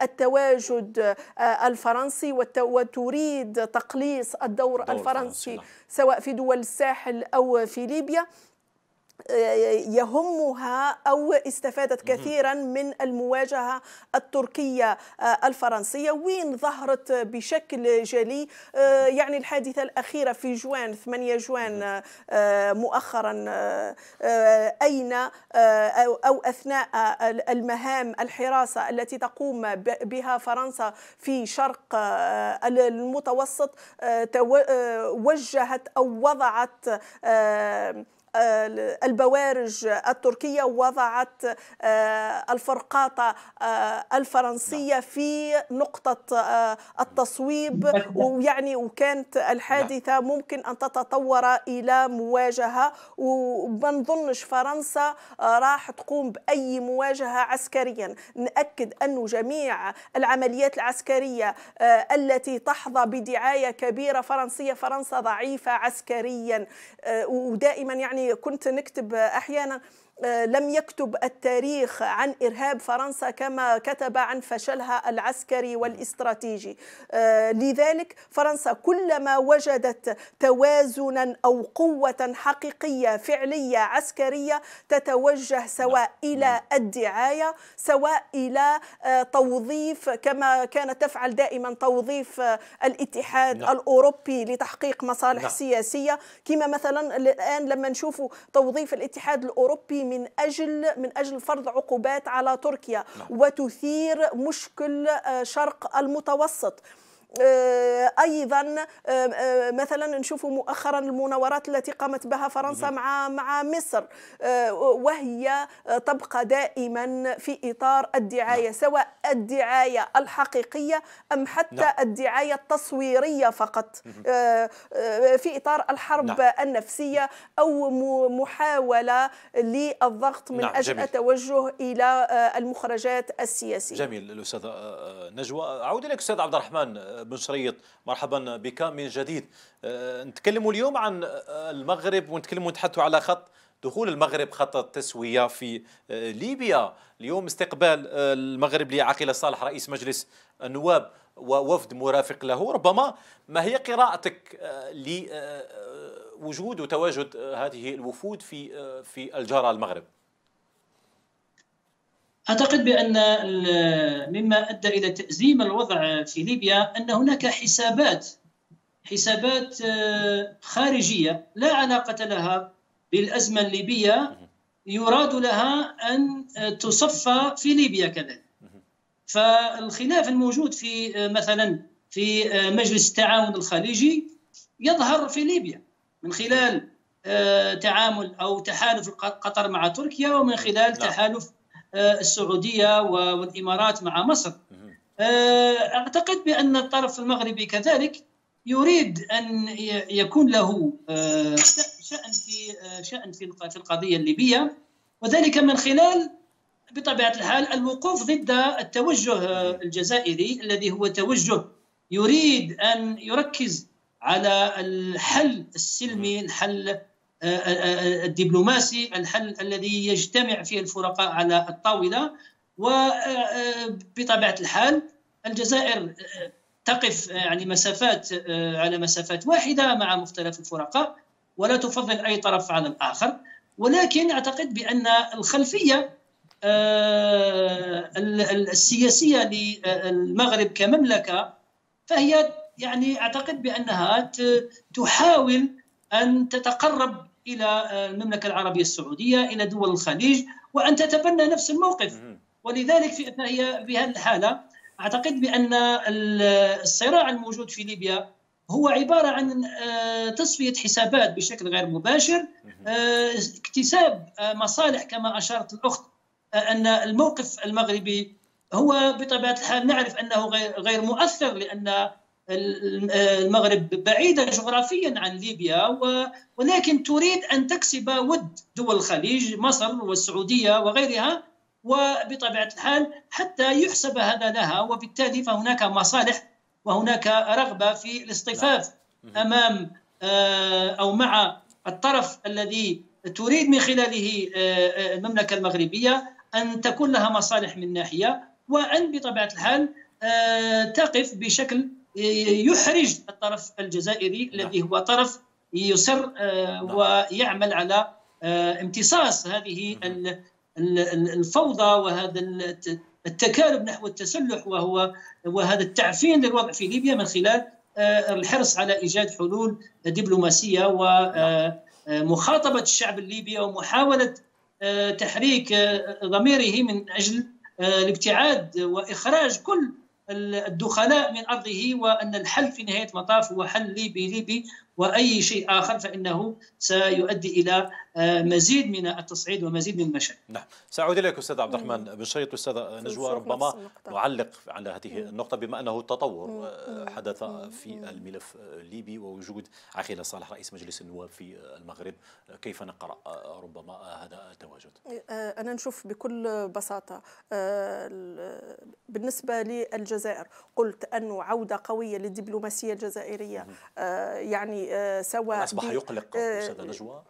B: التواجد آه، الفرنسي وتريد تقليص الدور الفرنسي نعم. سواء في دول الساحل أو في ليبيا يهمها او استفادت كثيرا من المواجهه التركيه آه، الفرنسيه وين ظهرت بشكل جلي آه، يعني الحادثه الاخيره في جوان 8 جوان آه، مؤخرا اين او اثناء المهام الحراسه التي تقوم بها فرنسا في شرق المتوسط وجهت او وضعت آه، البوارج التركية وضعت آه، الفرقاطة آه، الفرنسية نعم. في نقطة التصويب ويعني وكانت الحادثة نعم. ممكن أن تتطور إلى مواجهة وما نظنش فرنسا راح تقوم بأي مواجهة عسكريا نأكد أن جميع العمليات العسكرية التي تحظى بدعاية كبيرة فرنسية فرنسا ضعيفة عسكريا ودائما يعني يعني كنت نكتب احيانا آه، لم يكتب التاريخ عن إرهاب فرنسا كما كتب عن فشلها العسكري والاستراتيجي آه، لذلك فرنسا كلما وجدت توازنا أو قوة حقيقية فعلية عسكرية تتوجه سواء نعم. إلى نعم. الدعاية سواء إلى آه، توظيف كما كانت تفعل دائما توظيف الاتحاد نعم. الأوروبي لتحقيق مصالح سياسية كما مثلا الآن لما نشوف توظيف الاتحاد الأوروبي من اجل من اجل فرض عقوبات على تركيا نعم. وتثير مشكل آه، شرق المتوسط آه، ايضا آه، آه، مثلا نشوف مؤخرا المناورات التي قامت بها فرنسا مع مع مصر وهي تبقى دائما في اطار الدعايه نعم. سواء الدعايه الحقيقيه ام حتى نعم. الدعايه التصويريه فقط في اطار الحرب نعم. النفسيه او محاوله للضغط من اجل جميل. التوجه الى المخرجات
A: السياسيه جميل الاستاذ نجوى اعود اليك استاذ عبد الرحمن بن شريط مرحبا بك من جديد آه، نتكلموا اليوم عن آه، المغرب ونتكلموا نتحدثوا على خط دخول المغرب خط التسوية في آه، ليبيا اليوم استقبال المغرب لعقيل صالح رئيس مجلس النواب ووفد مرافق له ربما ما هي قراءتك لوجود وتواجد هذه الوفود في في الجارة المغرب
C: اعتقد بان مما ادى الى تازيم الوضع في ليبيا ان هناك حسابات حسابات آه، خارجيه لا علاقه لها بالازمه الليبيه يراد لها ان آه، تصفى في ليبيا كذلك فالخلاف الموجود في آه، مثلا في مجلس التعاون الخليجي يظهر في ليبيا من خلال تعامل او تحالف قطر مع تركيا ومن خلال لا. نعم. تحالف آه، السعوديه والامارات مع مصر آه، اعتقد بان الطرف المغربي كذلك يريد ان يكون له آه، شان في شان في القضيه الليبيه وذلك من خلال بطبيعه الحال الوقوف ضد التوجه الجزائري الذي هو توجه يريد ان يركز على الحل السلمي الحل الدبلوماسي الحل الذي يجتمع فيه الفرقاء على الطاوله وبطبيعه آه، آه، الحال الجزائر آه، تقف يعني مسافات على مسافات واحده مع مختلف الفرقاء ولا تفضل اي طرف على الاخر ولكن اعتقد بان الخلفيه السياسيه للمغرب كمملكه فهي يعني اعتقد بانها تحاول ان تتقرب الى آه، المملكه العربيه السعوديه الى دول الخليج وان تتبنى نفس الموقف ولذلك في في بهذه الحاله اعتقد بان الصراع الموجود في ليبيا هو عباره عن آه، تصفيه حسابات بشكل غير مباشر آه، اكتساب مصالح كما اشارت الاخت ان الموقف المغربي هو بطبيعه الحال نعرف انه غير مؤثر لان آه، المغرب بعيدة جغرافيا عن ليبيا ولكن تريد أن تكسب ود دول الخليج مصر والسعودية وغيرها وبطبيعة الحال حتى يحسب هذا لها وبالتالي فهناك مصالح وهناك رغبة في الاصطفاف نعم. أمام آه، أو مع الطرف الذي تريد من خلاله آه، المملكة المغربية أن تكون لها مصالح من ناحية وأن بطبيعة الحال تقف بشكل يحرج الطرف الجزائري نعم. الذي هو طرف يصر آه، نعم. ويعمل على آه، امتصاص هذه الفوضى وهذا التكالب نحو التسلح وهو وهذا التعفين للوضع في ليبيا من خلال آه، الحرص على ايجاد حلول دبلوماسيه ومخاطبه نعم. الشعب الليبي ومحاوله تحريك ضميره من اجل الابتعاد واخراج كل الدخلاء من أرضه وأن الحل في نهاية المطاف هو حل ليبي ليبي وأي شيء آخر فإنه سيؤدي إلى آه، مزيد من التصعيد ومزيد من المشاكل نعم سأعود إليك أستاذ عبد الرحمن بن شريط أستاذ نجوى ربما نعلق
A: على هذه النقطة بما أنه التطور آه، حدث في الملف آه، الليبي ووجود عقيل صالح رئيس مجلس النواب في المغرب كيف نقرأ ربما هذا التواجد
B: أنا نشوف بكل بساطة بالنسبة للجزائر قلت أنه عودة قوية للدبلوماسية الجزائرية يعني سواء أصبح يقلق أستاذ نجوى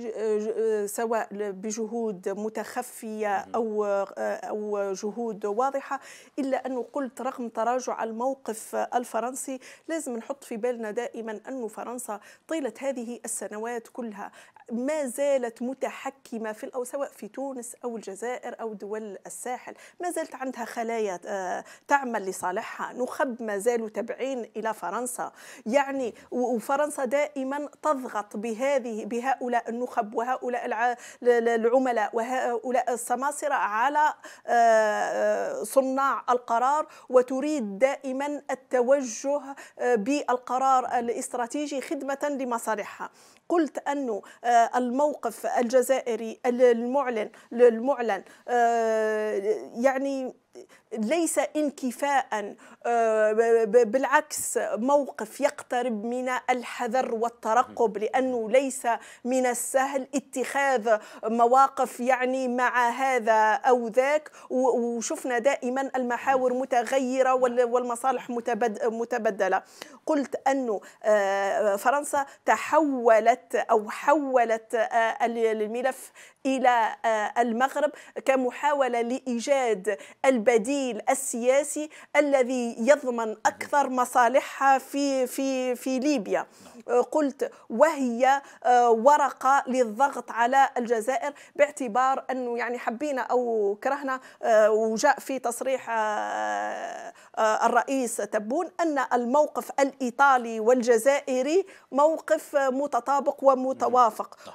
B: آه، آه، سواء بجهود متخفية أو آه، أو جهود واضحة إلا أنه قلت رغم تراجع الموقف الفرنسي لازم نحط في بالنا دائما أن فرنسا طيلة هذه السنوات كلها ما زالت متحكمة في أو سواء في تونس أو الجزائر أو دول الساحل ما زالت عندها خلايا تعمل لصالحها نخب ما زالوا تابعين إلى فرنسا يعني وفرنسا دائما تضغط بهذه بهؤلاء النخب النخب وهؤلاء العملاء وهؤلاء السماسرة على صناع القرار وتريد دائما التوجه بالقرار الاستراتيجي خدمة لمصالحها قلت أنه آه، الموقف الجزائري المعلن المعلن آه، يعني ليس انكفاء آه، بالعكس موقف يقترب من الحذر والترقب لانه ليس من السهل اتخاذ مواقف يعني مع هذا او ذاك وشفنا دائما المحاور متغيره نعم. والمصالح متبدله قلت أن آه، فرنسا تحولت أو حولت آه، الملف إلى آه، المغرب كمحاولة لإيجاد البديل السياسي الذي يضمن أكثر مصالحها في في في ليبيا قلت وهي آه، ورقة للضغط على الجزائر باعتبار أنه يعني حبينا أو كرهنا آه، وجاء في تصريح آه، الرئيس تبون أن الموقف الإيطالي والجزائري موقف متطابق ومتوافق طيب.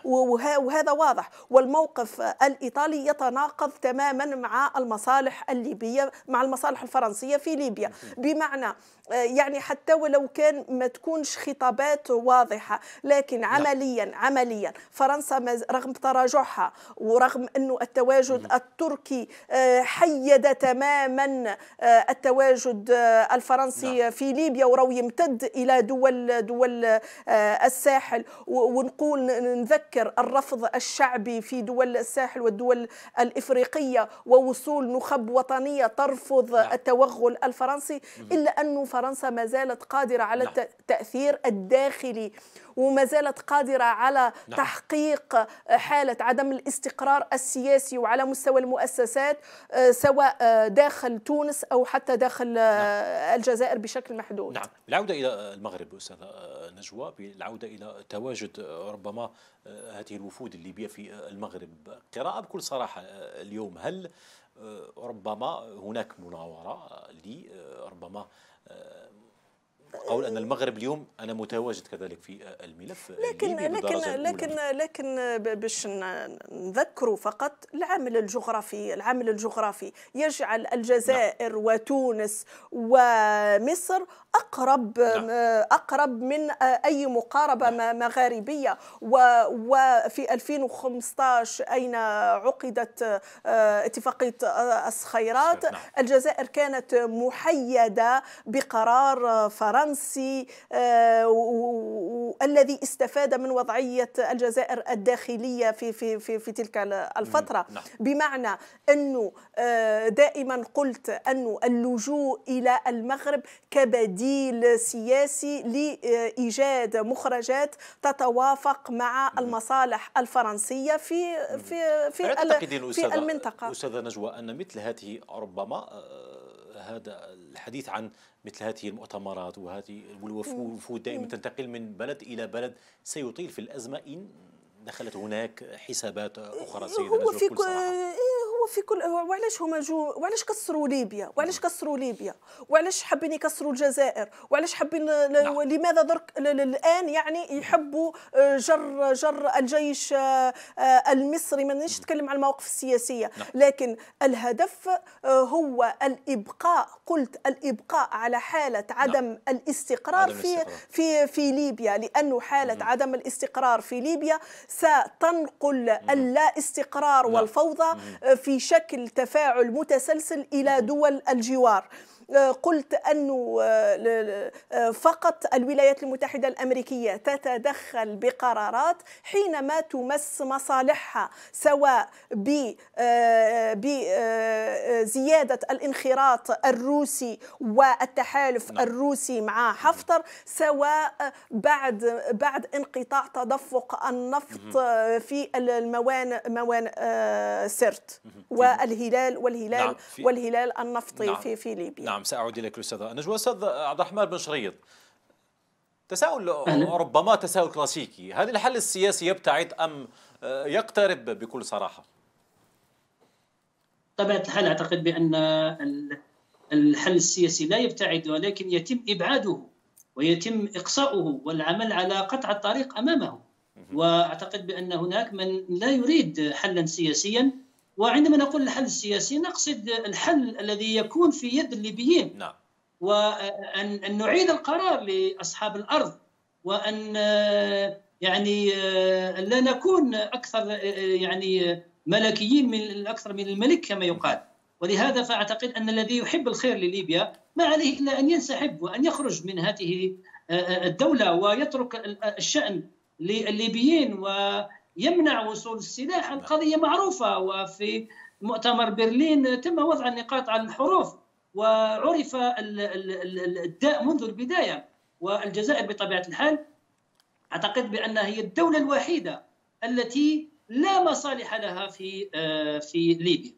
B: وهذا واضح والموقف الإيطالي يتناقض تماما مع المصالح الليبية مع المصالح الفرنسية في ليبيا بمعنى يعني حتى ولو كان ما تكونش خطابات واضحه لكن نعم. عمليا عمليا فرنسا رغم تراجعها ورغم انه التواجد التركي آه، حيد تماما آه، التواجد آه، الفرنسي نعم. في ليبيا وراه يمتد الى دول دول الساحل ونقول نذكر الرفض الشعبي في دول الساحل والدول الافريقيه ووصول نخب وطنيه ترفض نعم. التوغل الفرنسي الا انه فرنسا ما زالت قادره على التاثير الداخلي الإسرائيلي وما زالت قادرة على نعم. تحقيق حالة عدم الاستقرار السياسي وعلى مستوى المؤسسات آه، سواء آه، داخل تونس أو حتى داخل آه، نعم. الجزائر بشكل محدود
A: نعم العودة إلى المغرب أستاذ نجوى بالعودة إلى تواجد ربما هذه الوفود الليبية في المغرب قراءة بكل صراحة اليوم هل ربما هناك مناورة لربما قول ان المغرب اليوم انا متواجد كذلك في الملف لكن لكن لكن
B: لكن باش نذكروا فقط العامل الجغرافي العامل الجغرافي يجعل الجزائر نعم. وتونس ومصر اقرب نعم. اقرب من اي مقاربه نعم. مغاربيه وفي 2015 اين عقدت آه، اتفاقيه آه، الصخيرات نعم. الجزائر كانت محيده بقرار فرنسا الفرنسي آه، والذي استفاد من وضعية الجزائر الداخلية في, في, في, في تلك الفترة نعم. بمعنى أنه آه، دائما قلت أن اللجوء إلى المغرب كبديل سياسي لإيجاد مخرجات تتوافق مع المصالح الفرنسية في في في, في المنطقة
A: أستاذة نجوى أن مثل هذه ربما آه، هذا الحديث عن مثل هذه المؤتمرات وهذه والوفود دائما تنتقل من بلد إلى بلد سيطيل في الأزمة إن دخلت هناك حسابات اخرى سيدنا هو في كل
B: هو في كل وعلاش هما جو وعلاش كسروا ليبيا وعلاش كسروا ليبيا وعلاش حابين يكسروا الجزائر وعلاش حابين نعم. لماذا درك الان يعني يحبوا آه، جر جر الجيش آه، آه، المصري مانيش نتكلم على المواقف السياسيه نعم. لكن الهدف هو الابقاء قلت الابقاء على حاله نعم. عدم نعم. الاستقرار عدم في الاستقرار. في في ليبيا لانه حاله مم. عدم الاستقرار في ليبيا ستنقل اللا استقرار نعم. والفوضى مم. في في شكل تفاعل متسلسل إلى دول الجوار آه، قلت أن آه، آه، فقط الولايات المتحدة الأمريكية تتدخل بقرارات حينما تمس مصالحها سواء بزيادة الانخراط الروسي والتحالف نعم. الروسي مع حفتر سواء بعد بعد انقطاع تدفق النفط في الموانئ موانئ سرت والهلال والهلال نعم، والهلال النفطي
A: نعم. في في ليبيا نعم نعم سأعود إليك الأستاذ أنجو الأستاذ عبد الرحمن بن شريط تساؤل ربما تساؤل كلاسيكي هل الحل السياسي يبتعد أم آه، يقترب بكل صراحة؟
C: طبيعة الحال أعتقد بأن الحل السياسي لا يبتعد ولكن يتم إبعاده ويتم إقصاؤه والعمل على قطع الطريق أمامه واعتقد بان هناك من لا يريد حلا سياسيا وعندما نقول الحل السياسي نقصد الحل الذي يكون في يد الليبيين نعم وأن نعيد القرار لأصحاب الأرض وأن يعني لا نكون أكثر يعني ملكيين من أكثر من الملك كما يقال ولهذا فأعتقد أن الذي يحب الخير لليبيا ما عليه إلا أن ينسحب وأن يخرج من هذه الدولة ويترك الشأن للليبيين و يمنع وصول السلاح نعم. القضية معروفة وفي مؤتمر برلين تم وضع النقاط على الحروف وعرف الداء منذ البداية والجزائر بطبيعة الحال أعتقد بأنها هي الدولة الوحيدة التي لا مصالح لها في آه، في ليبيا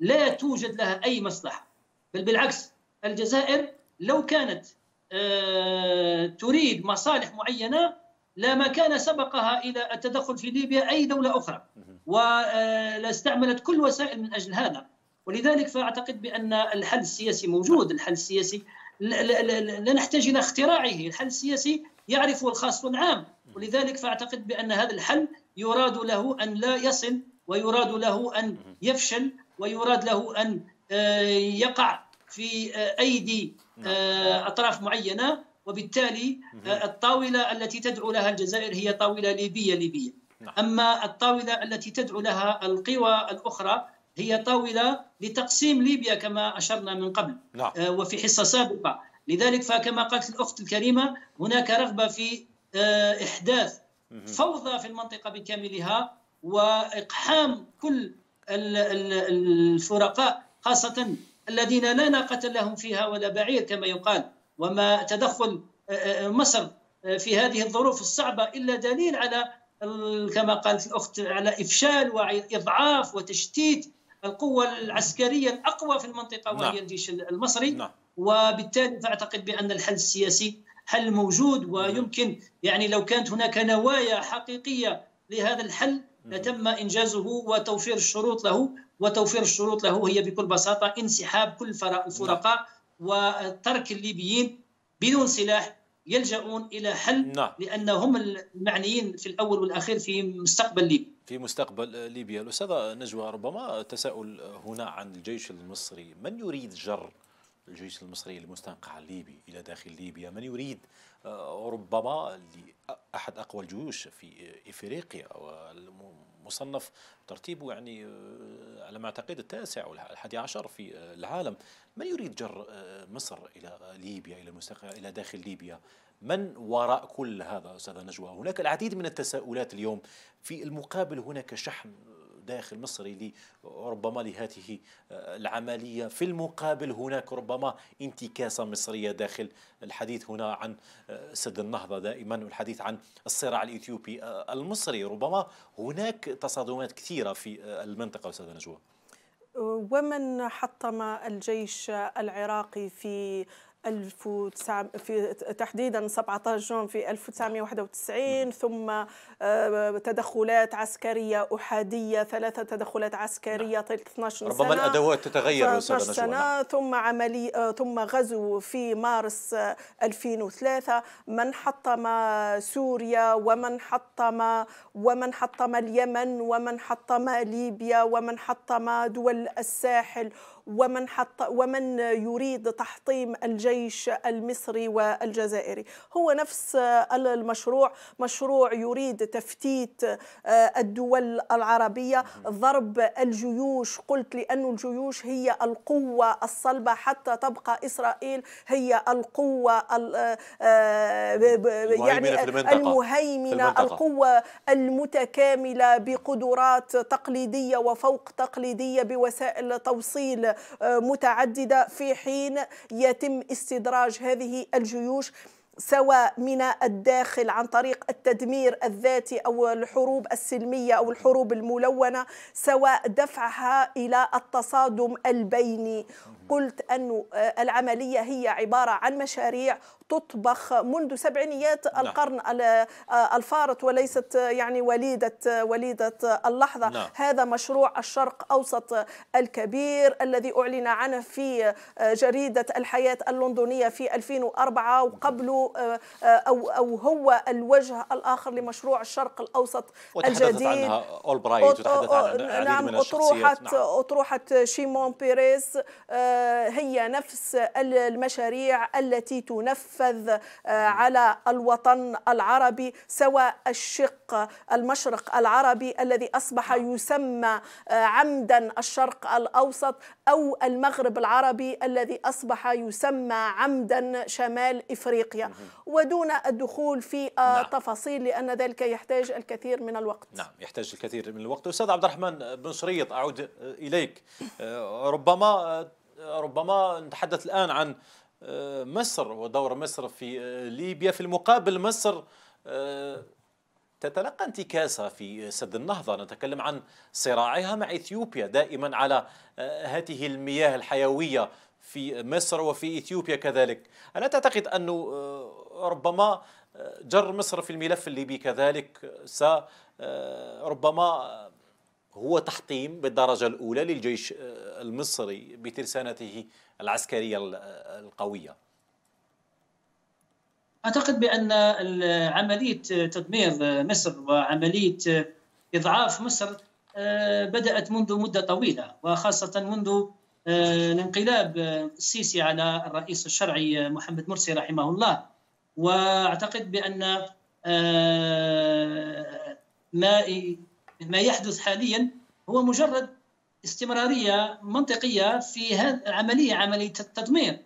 C: لا توجد لها أي مصلحة بل بالعكس الجزائر لو كانت آه، تريد مصالح معينة لا مكان سبقها الى التدخل في ليبيا اي دوله اخرى واستعملت كل وسائل من اجل هذا ولذلك فاعتقد بان الحل السياسي موجود الحل السياسي لا نحتاج الى اختراعه الحل السياسي يعرفه الخاص والعام ولذلك فاعتقد بان هذا الحل يراد له ان لا يصل ويراد له ان يفشل ويراد له ان آه، يقع في آه، ايدي نعم. آه، اطراف معينه وبالتالي آه، الطاولة التي تدعو لها الجزائر هي طاولة ليبية ليبية نعم. أما الطاولة التي تدعو لها القوى الأخرى هي طاولة لتقسيم ليبيا كما أشرنا من قبل نعم. آه، وفي حصة سابقة لذلك فكما قالت الأخت الكريمة هناك رغبة في آه، إحداث فوضى في المنطقة بكاملها وإقحام كل الفرقاء خاصة الذين لا ناقة لهم فيها ولا بعير كما يقال وما تدخل آه، آه، آه، مصر في هذه الظروف الصعبة إلا دليل على كما قالت الأخت على إفشال وإضعاف وتشتيت القوة العسكرية الأقوى في المنطقة وهي نعم. الجيش المصري نعم. وبالتالي فأعتقد بأن الحل السياسي حل موجود ويمكن يعني لو كانت هناك نوايا حقيقية لهذا الحل لتم إنجازه وتوفير الشروط له وتوفير الشروط له هي بكل بساطة انسحاب كل الفرقاء وترك الليبيين بدون سلاح يلجؤون الى حل نعم. لانهم المعنيين في الاول والاخير في مستقبل ليبيا في مستقبل
A: ليبيا الاستاذه نجوى ربما تساؤل هنا عن الجيش المصري من يريد جر الجيش المصري المستنقع الليبي الى داخل ليبيا من يريد آه، ربما احد اقوى الجيوش في افريقيا مصنف ترتيبه يعني آه، على ما أعتقد التاسع أو الحادي عشر في آه، العالم من يريد جر آه، مصر إلى ليبيا إلى المستقبل إلى داخل ليبيا من وراء كل هذا أستاذ نجوى هناك العديد من التساؤلات اليوم في المقابل هناك شحن داخل مصري ربما لهذه آه، العملية في المقابل هناك ربما انتكاسة مصرية داخل الحديث هنا عن آه، سد النهضة دائما والحديث عن الصراع الإثيوبي آه، المصري ربما هناك تصادمات كثيرة في المنطقة أستاذة نجوى
B: ومن حطم الجيش العراقي في 1900 في تحديدا 17 جون في 1991 نعم. ثم آه، تدخلات عسكريه احاديه ثلاثه تدخلات عسكريه نعم. طيله 12 سنه ربما الادوات تتغير 12 سنه نعم. ثم عملي آه، ثم غزو في مارس 2003 آه، من حطم سوريا ومن حطم ومن حطم اليمن ومن حطم ليبيا ومن حطم دول الساحل ومن حط ومن يريد تحطيم الجيش المصري والجزائري هو نفس المشروع مشروع يريد تفتيت آه، الدول العربيه ضرب الجيوش قلت لأن الجيوش هي القوه الصلبه حتى تبقى اسرائيل هي القوه آه، يعني المهيمنه القوه المتكامله بقدرات تقليديه وفوق تقليديه بوسائل توصيل آه، متعدده في حين يتم استدراج هذه الجيوش سواء من الداخل عن طريق التدمير الذاتي او الحروب السلميه او الحروب الملونه سواء دفعها الى التصادم البيني قلت أن آه، العملية هي عبارة عن مشاريع تطبخ منذ سبعينيات لا. نعم. القرن آه، الفارط وليست آه، يعني وليدة وليدة اللحظة لا. نعم. هذا مشروع الشرق أوسط الكبير الذي أعلن عنه في جريدة الحياة اللندنية في 2004 وقبله أو أو هو الوجه الآخر لمشروع الشرق الأوسط الجديد عنها برايت وتحدث عن نعم أطروحة نعم. أطروحة شيمون بيريز هي نفس المشاريع التي تنفذ آه، على الوطن العربي سواء الشق المشرق العربي الذي أصبح يسمى آه، عمدا الشرق الأوسط أو المغرب العربي الذي أصبح يسمى عمدا شمال إفريقيا ودون الدخول في آه، نعم. تفاصيل لأن ذلك يحتاج الكثير من الوقت
A: نعم يحتاج الكثير من الوقت أستاذ عبد الرحمن بن شريط أعود إليك ربما ربما نتحدث الآن عن آه، مصر ودور مصر في آه، ليبيا في المقابل مصر آه، تتلقى انتكاسة في سد النهضة نتكلم عن صراعها مع إثيوبيا دائما على هذه المياه الحيوية في مصر وفي إثيوبيا كذلك ألا تعتقد أنه ربما جر مصر في الملف الليبي كذلك ربما هو تحطيم بالدرجة الأولى للجيش آه، المصري بترسانته
C: العسكرية القوية أعتقد بأن عملية تدمير مصر وعملية إضعاف مصر آه، بدأت منذ مدة طويلة وخاصة منذ آه، الانقلاب السيسي على الرئيس الشرعي محمد مرسي رحمه الله وأعتقد بأن ما ما يحدث حاليا هو مجرد استمراريه منطقيه في هذه العمليه عمليه التدمير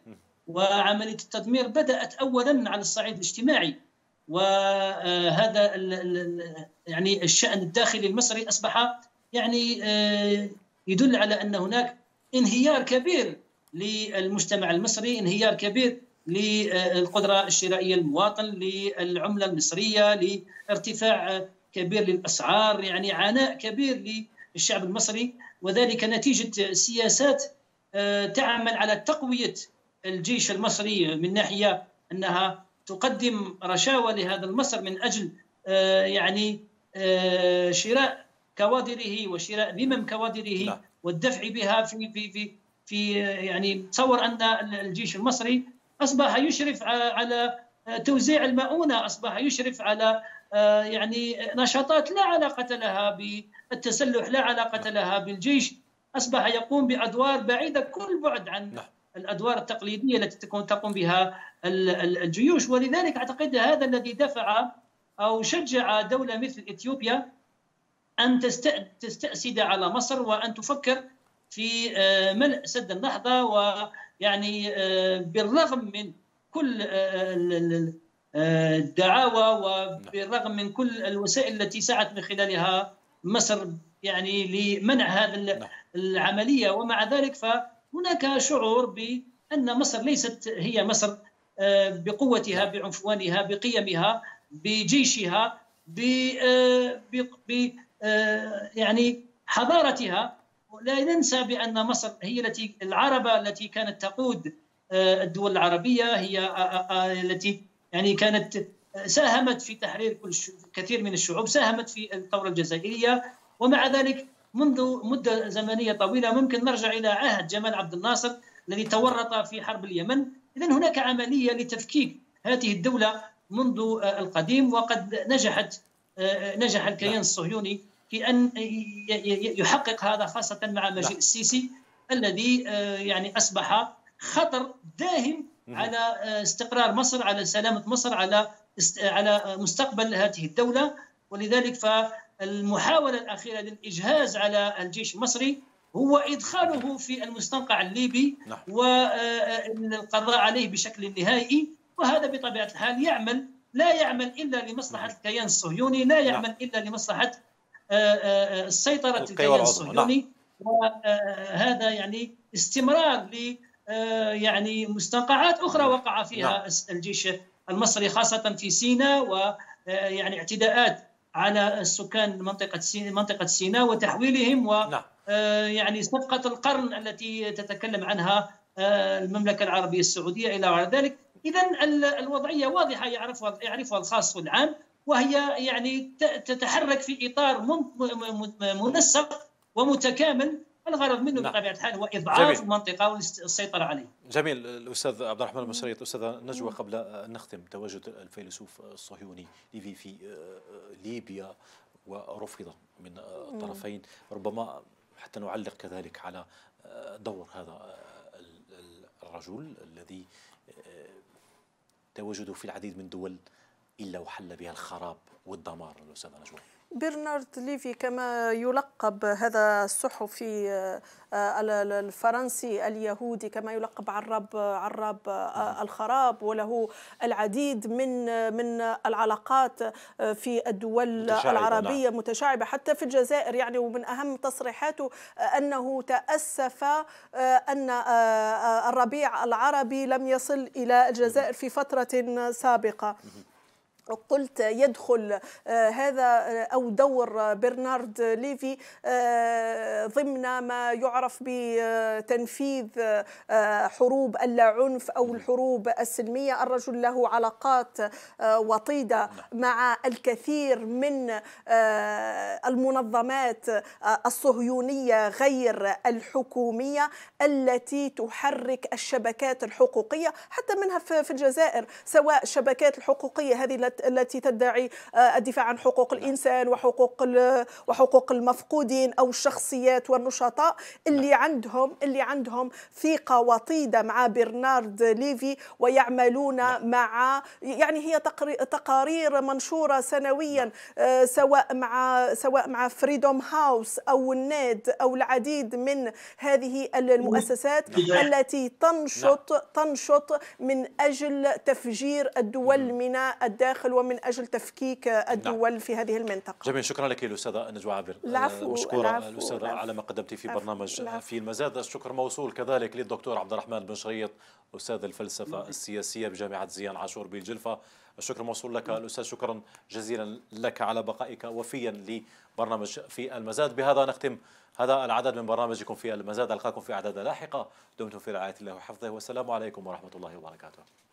C: وعمليه التدمير بدات اولا على الصعيد الاجتماعي وهذا آه، يعني الشان الداخلي المصري اصبح يعني آه، يدل على ان هناك انهيار كبير للمجتمع المصري انهيار كبير للقدره الشرائيه المواطن للعمله المصريه لارتفاع كبير للاسعار يعني عناء كبير للشعب المصري وذلك نتيجه سياسات آه، تعمل على تقويه الجيش المصري من ناحيه انها تقدم رشاوى لهذا المصر من اجل آه، يعني آه، شراء كوادره وشراء ذمم كوادره نعم. والدفع بها في في في في يعني تصور ان الجيش المصري اصبح يشرف على توزيع المؤونه اصبح يشرف على آه، يعني نشاطات لا علاقة لها بالتسلح لا علاقة نعم. لها بالجيش أصبح يقوم بأدوار بعيدة كل بعد عن نعم. الأدوار التقليدية التي تكون تقوم بها الجيوش ولذلك أعتقد هذا الذي دفع أو شجع دولة مثل إثيوبيا أن تستأسد على مصر وأن تفكر في آه، ملء سد النهضة ويعني آه، بالرغم من كل آه، دعاوى نعم. وبالرغم من كل الوسائل التي سعت من خلالها مصر يعني لمنع هذا نعم. العمليه ومع ذلك فهناك شعور بان مصر ليست هي مصر آه، بقوتها نعم. بعنفوانها بقيمها بجيشها ب آه، يعني حضارتها لا ننسى بان مصر هي التي العربه التي كانت تقود الدول العربيه هي التي يعني كانت ساهمت في تحرير كل كثير من الشعوب ساهمت في الثوره الجزائريه ومع ذلك منذ مده زمنيه طويله ممكن نرجع الى عهد جمال عبد الناصر الذي تورط في حرب اليمن اذا هناك عمليه لتفكيك هذه الدوله منذ القديم وقد نجحت نجح الكيان نعم. الصهيوني في ان يحقق هذا خاصه مع مجيء نعم. السيسي الذي آه، يعني اصبح خطر داهم على آه، استقرار مصر على سلامه مصر على على مستقبل هذه الدوله ولذلك فالمحاوله الاخيره للاجهاز على الجيش المصري هو ادخاله في المستنقع الليبي نعم. والقضاء آه، عليه بشكل نهائي وهذا بطبيعه الحال يعمل لا يعمل الا لمصلحه الكيان الصهيوني لا نعم. يعمل الا لمصلحه آه، سيطره الكيان نعم. الصهيوني نعم. وهذا يعني استمرار آه، يعني مستنقعات اخرى نعم. وقع فيها نعم. الجيش المصري خاصه في سيناء ويعني آه، اعتداءات على السكان منطقه سيناء منطقه سيناء وتحويلهم و نعم. آه، يعني صفقه القرن التي تتكلم عنها المملكه العربيه السعوديه الى غير ذلك اذا الوضعيه واضحه يعرفها يعرفها الخاص والعام وهي يعني تتحرك في اطار منسق ومتكامل الغرض منه نعم. بطبيعه الحال هو اضعاف المنطقه والسيطره عليه.
A: جميل الأستاذ عبد الرحمن المصريط أستاذ نجوى قبل أن نختم تواجد الفيلسوف الصهيوني ليفي في آه، ليبيا ورفض من آه، الطرفين ربما حتى نعلق كذلك على آه، دور هذا الرجل الذي تواجده في العديد من دول إلا وحل بها الخراب والدمار الأستاذ نجوى
B: برنارد ليفي كما يلقب هذا الصحفي آه، الفرنسي اليهودي كما يلقب عراب عراب آه، الخراب وله العديد من من العلاقات آه، في الدول متشعب نعم. العربيه متشعبه حتى في الجزائر يعني ومن اهم تصريحاته انه تاسف ان الربيع العربي لم يصل الى الجزائر في فتره سابقه قلت يدخل آه، هذا آه، او دور آه، برنارد ليفي ضمن ما يعرف بتنفيذ حروب اللاعنف او الحروب السلميه، الرجل له علاقات وطيده نعم. مع الكثير من المنظمات الصهيونيه غير الحكوميه التي تحرك الشبكات الحقوقيه حتى منها في الجزائر سواء شبكات الحقوقيه هذه التي تدعي آه، الدفاع عن حقوق نعم. الانسان وحقوق وحقوق المفقودين او الشخصيات والنشطاء اللي نعم. عندهم اللي عندهم ثقه وطيده مع برنارد ليفي ويعملون نعم. مع يعني هي تقارير منشوره سنويا آه، سواء مع سواء مع فريدوم هاوس او الناد او العديد من هذه المؤسسات التي تنشط تنشط من اجل تفجير الدول من الداخل الداخل ومن أجل تفكيك الدول نعم. في هذه المنطقة
A: جميل شكرا لك الأستاذة نجوى عابر آه، العفو مشكورة الأستاذة على ما قدمت في برنامج في المزاد الشكر موصول كذلك للدكتور عبد الرحمن بن شريط أستاذ الفلسفة نعم. السياسية بجامعة زيان عاشور بالجلفة الشكر موصول لك نعم. الأستاذ شكرا جزيلا لك على بقائك وفيا لبرنامج في المزاد بهذا نختم هذا العدد من برنامجكم في المزاد ألقاكم في أعداد لاحقة دمتم في رعاية الله وحفظه والسلام
C: عليكم ورحمة الله وبركاته